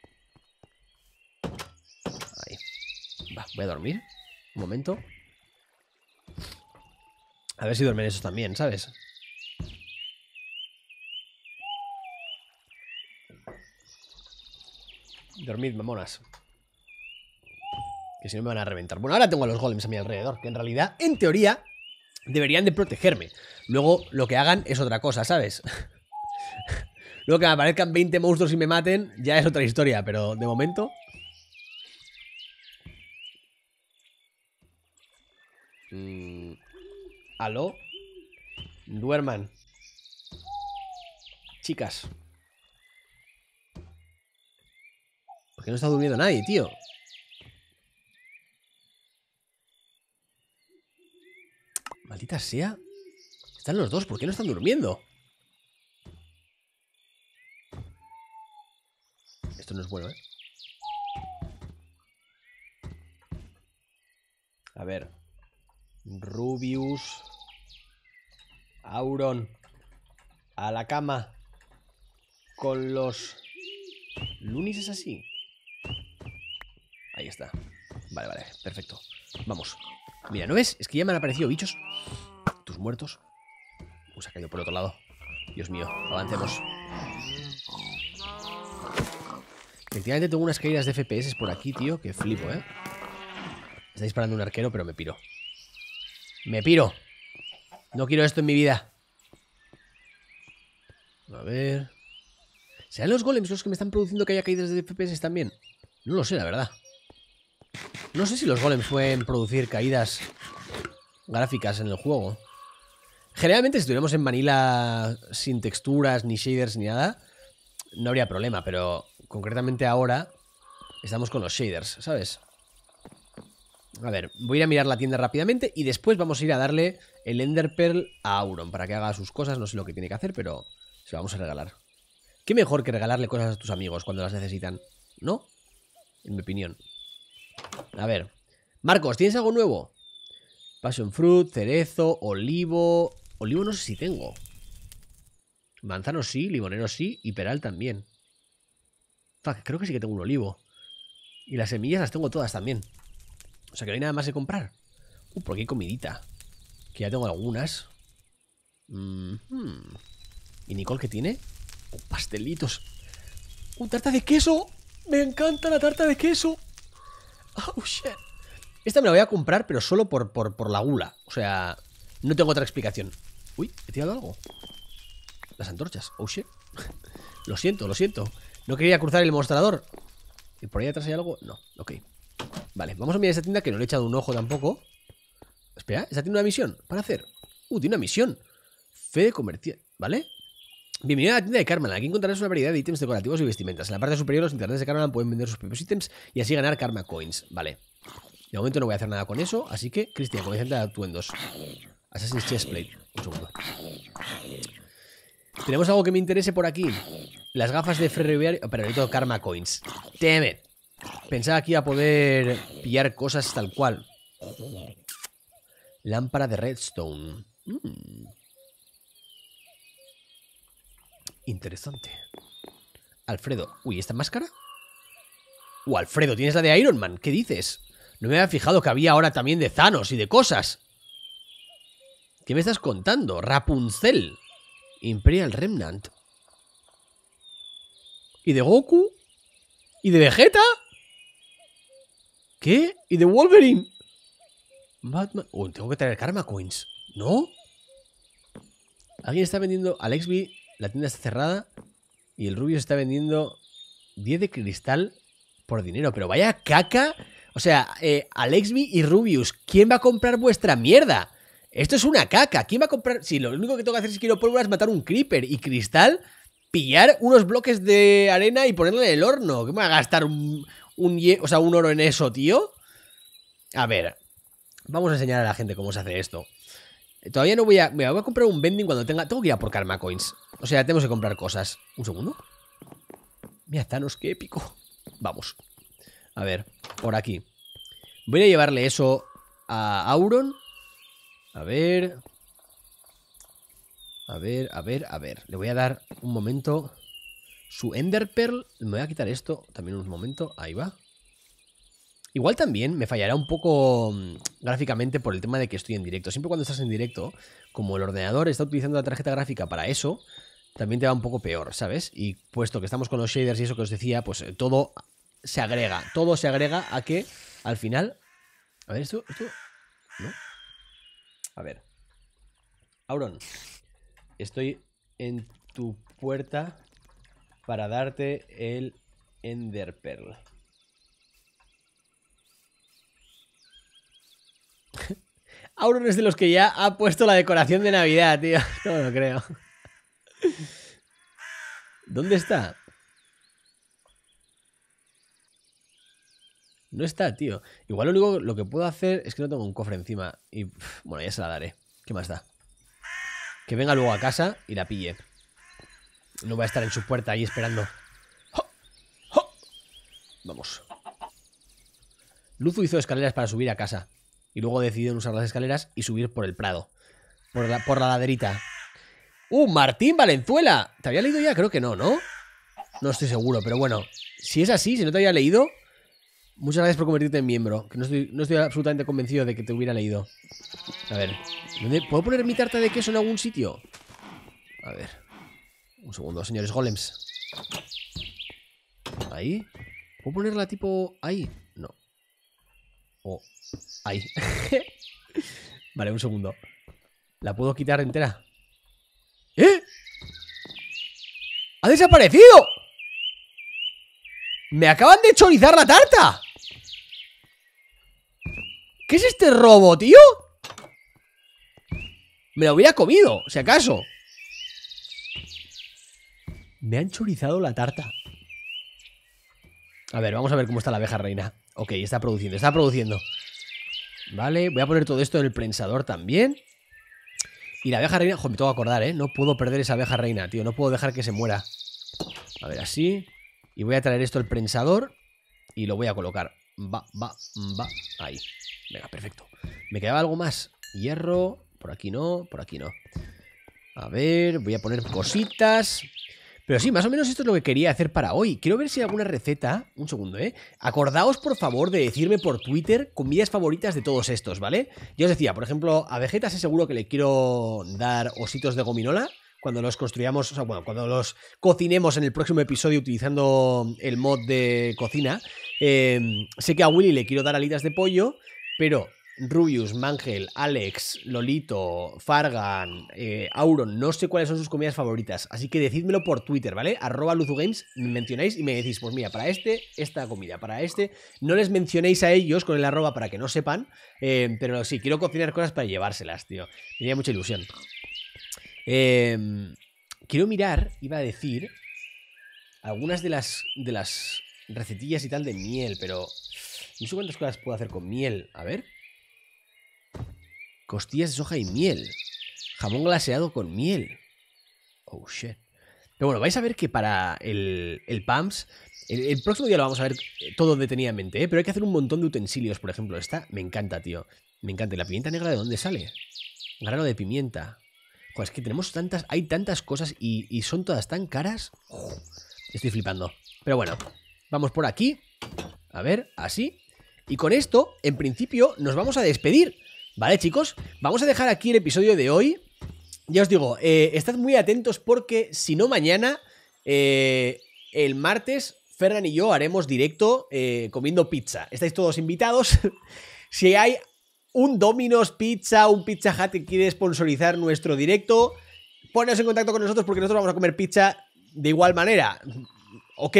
voy a dormir. Un momento. A ver si duermen esos también, ¿sabes? Dormid, mamonas. Que si no me van a reventar. Bueno, ahora tengo a los golems a mi alrededor, que en realidad, en teoría, deberían de protegerme. Luego, lo que hagan es otra cosa, ¿sabes? Luego que aparezcan 20 monstruos y me maten, ya es otra historia, pero de momento... Mm. ¿Aló? Duerman. Chicas. ¿Por qué no está durmiendo nadie, tío? Maldita sea. Están los dos, ¿por qué no están durmiendo? Esto no es bueno, ¿eh? A ver. Rubius. Auron. A la cama. Con los... Lunis es así. Ahí está. Vale, vale, perfecto. Vamos. Mira, ¿no ves? Es que ya me han aparecido bichos. Tus muertos. Uy, se ha caído por otro lado. Dios mío, avancemos. Efectivamente tengo unas caídas de FPS por aquí, tío, que flipo, ¿eh? Está disparando un arquero, pero me piro. Me piro. No quiero esto en mi vida. A ver. ¿Serán los golems los que me están produciendo que haya caídas de FPS también? No lo sé, la verdad. No sé si los golems pueden producir caídas gráficas en el juego. Generalmente, si estuviéramos en Manila sin texturas, ni shaders, ni nada, no habría problema, pero concretamente ahora estamos con los shaders, ¿sabes? A ver, voy a ir a mirar la tienda rápidamente y después vamos a ir a darle el Ender Pearl a Auron para que haga sus cosas. No sé lo que tiene que hacer, pero se lo vamos a regalar. Qué mejor que regalarle cosas a tus amigos cuando las necesitan, ¿no? En mi opinión. A ver. Marcos, ¿tienes algo nuevo? Passion fruit, cerezo, olivo... Olivo no sé si tengo. Manzano sí, limonero sí y peral también. creo que sí que tengo un olivo. Y las semillas las tengo todas también. O sea que no hay nada más de comprar. Uh, por hay comidita. Que ya tengo algunas. Mmm, ¿Y Nicole qué tiene? Oh, uh, pastelitos. ¡Un tarta de queso! ¡Me encanta la tarta de queso! ¡Oh, shit! Esta me la voy a comprar, pero solo por, por, por la gula. O sea, no tengo otra explicación. Uy, he tirado algo. Las antorchas. Oh, shit. lo siento, lo siento. No quería cruzar el mostrador. ¿Y por ahí atrás hay algo? No, ok. Vale, vamos a mirar esta tienda que no le he echado un ojo tampoco. Espera, esa tiene una misión para hacer. Uh, tiene una misión. de comercial, ¿vale? Bienvenido a la tienda de Karma. Aquí encontrarás una variedad de ítems decorativos y vestimentas. En la parte superior, los integrantes de Carmen pueden vender sus propios ítems y así ganar Karma Coins. Vale. De momento no voy a hacer nada con eso, así que, Cristian, a de atuendos. Assassin's Chestplate. Un segundo. Tenemos algo que me interese por aquí. Las gafas de ferroviario. Pero necesito Karma Coins. Damn Pensaba que iba a poder pillar cosas tal cual. Lámpara de redstone. Hmm. Interesante. Alfredo. Uy, ¿esta máscara? Uh, Alfredo, tienes la de Iron Man. ¿Qué dices? No me había fijado que había ahora también de Thanos y de cosas. ¿Qué me estás contando? Rapunzel. Imperial Remnant. ¿Y de Goku? ¿Y de Vegeta? ¿Qué? ¿Y de Wolverine? Batman. Oh, tengo que traer Karma Coins. ¿No? Alguien está vendiendo Alexby, La tienda está cerrada. Y el Rubio está vendiendo 10 de cristal por dinero. Pero vaya caca. O sea, eh, Alexby y Rubius, ¿quién va a comprar vuestra mierda? Esto es una caca. ¿Quién va a comprar? Si lo único que tengo que hacer si quiero pólvora es matar un creeper y cristal, pillar unos bloques de arena y ponerlo en el horno. ¿Qué me va a gastar un, un, o sea, un oro en eso, tío. A ver, vamos a enseñar a la gente cómo se hace esto. Todavía no voy a... me voy a comprar un vending cuando tenga... Tengo que ir a por Karma Coins. O sea, tenemos que comprar cosas. Un segundo. Mira, Thanos, qué épico. Vamos. A ver, por aquí. Voy a llevarle eso a Auron. A ver... A ver, a ver, a ver. Le voy a dar un momento... Su Ender Pearl. Me voy a quitar esto también un momento. Ahí va. Igual también me fallará un poco mm, gráficamente por el tema de que estoy en directo. Siempre cuando estás en directo, como el ordenador está utilizando la tarjeta gráfica para eso, también te va un poco peor, ¿sabes? Y puesto que estamos con los shaders y eso que os decía, pues eh, todo se agrega. Todo se agrega a que al final. A ver, esto. esto ¿No? A ver. Auron, estoy en tu puerta para darte el Ender Pearl. Auron es de los que ya ha puesto la decoración de Navidad, tío. No lo creo. ¿Dónde está? No está, tío. Igual lo único lo que puedo hacer es que no tengo un cofre encima. Y bueno, ya se la daré. ¿Qué más da? Que venga luego a casa y la pille. No va a estar en su puerta ahí esperando. Vamos. Luzu hizo escaleras para subir a casa. Y luego decidió usar las escaleras y subir por el prado. Por la, laderita. ¡Uh, Martín Valenzuela! ¿Te había leído ya? Creo que no, ¿no? No estoy seguro, pero bueno. Si es así, si no te había leído, Muchas gracias por convertirte en miembro. Que no estoy, no estoy, absolutamente convencido de que te hubiera leído. A ver. ¿Puedo poner mi tarta de queso en algún sitio? A ver. Un segundo, señores golems. Ahí. ¿Puedo ponerla tipo ahí? No. O ahí. vale, un segundo. ¿La puedo quitar entera? ¿Eh? ¡Ha desaparecido! ¡Me acaban de chorizar la tarta! ¿Qué es este robo, tío? Me lo hubiera comido, si acaso me han chorizado la tarta. A ver, vamos a ver cómo está la abeja reina. Ok, está produciendo, está produciendo. Vale, voy a poner todo esto en el prensador también. Y la abeja reina, me tengo que acordar, ¿eh? No puedo perder esa abeja reina, tío. No puedo dejar que se muera. A ver, así. Y voy a traer esto al prensador y lo voy a colocar. Va, va, va. Ahí. Venga, perfecto. Me quedaba algo más. Hierro. Por aquí no, por aquí no. A ver, voy a poner cositas. Pero sí, más o menos esto es lo que quería hacer para hoy. Quiero ver si hay alguna receta. Un segundo, ¿eh? Acordaos, por favor, de decirme por Twitter comidas favoritas de todos estos, ¿vale? Yo os decía, por ejemplo, a Vegeta es seguro que le quiero dar ositos de gominola cuando los construyamos, o sea, bueno, cuando los cocinemos en el próximo episodio utilizando el mod de cocina. Eh, sé que a Willy le quiero dar alitas de pollo, pero Rubius, Mangel, Alex, Lolito, Fargan, eh, Auron, no sé cuáles son sus comidas favoritas. Así que decídmelo por Twitter, ¿vale? Arroba Luzugames, me mencionáis y me decís, pues mira, para este, esta comida, para este. No les mencionéis a ellos con el arroba para que no sepan, eh, pero sí, quiero cocinar cosas para llevárselas, tío. Tenía mucha ilusión. Em, quiero mirar, iba a decir, algunas de las, de las recetillas y tal de miel, pero... No sé cuántas cosas puedo hacer con miel. A ver costillas de soja y miel, jamón glaseado con miel. Oh shit. Pero bueno, vais a ver que para el, el PAMS, el, próximo día lo vamos a ver todo detenidamente, ¿eh? pero hay que hacer un montón de utensilios, por ejemplo. Esta me encanta, tío. Me encanta. ¿Y la pimienta negra de dónde sale? Grano de pimienta. Joder, es que tenemos tantas, hay tantas cosas y, son todas tan caras. estoy flipando. Pero bueno, vamos por aquí. A ver, así. Y con esto, en principio, nos vamos a despedir. ¿Vale, chicos? Vamos a dejar aquí el episodio de hoy. Ya os digo, eh, estad muy atentos porque si no mañana, eh, el martes, Ferran y yo haremos directo eh, comiendo pizza. Estáis todos invitados. si hay un Domino's Pizza, un Pizza Hut que quiere sponsorizar nuestro directo, ponedos en contacto con nosotros porque nosotros vamos a comer pizza de igual manera. ¿ok?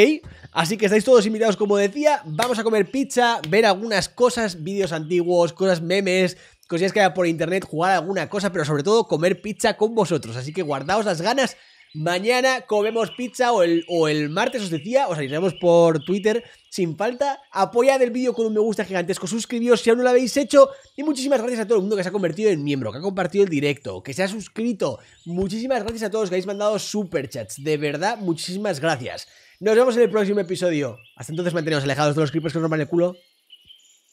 Así que estáis todos invitados, como decía. Vamos a comer pizza, ver algunas cosas, vídeos antiguos, cosas memes, cosillas que haya por internet, jugar alguna cosa, pero sobre todo comer pizza con vosotros. Así que guardaos las ganas. Mañana comemos pizza o el, o el martes, os decía, os avisaremos por Twitter sin falta. Apoyad el vídeo con un me gusta gigantesco, suscribíos si aún no lo habéis hecho. Y muchísimas gracias a todo el mundo que se ha convertido en miembro, que ha compartido el directo, que se ha suscrito. Muchísimas gracias a todos que habéis mandado superchats. De verdad, muchísimas gracias. Nos vemos en el próximo episodio. Hasta entonces manteneos alejados de los creepers que nos el culo.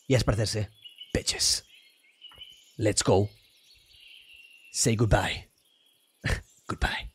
Y a esparcerse. Peches. Let's go. Say goodbye. goodbye.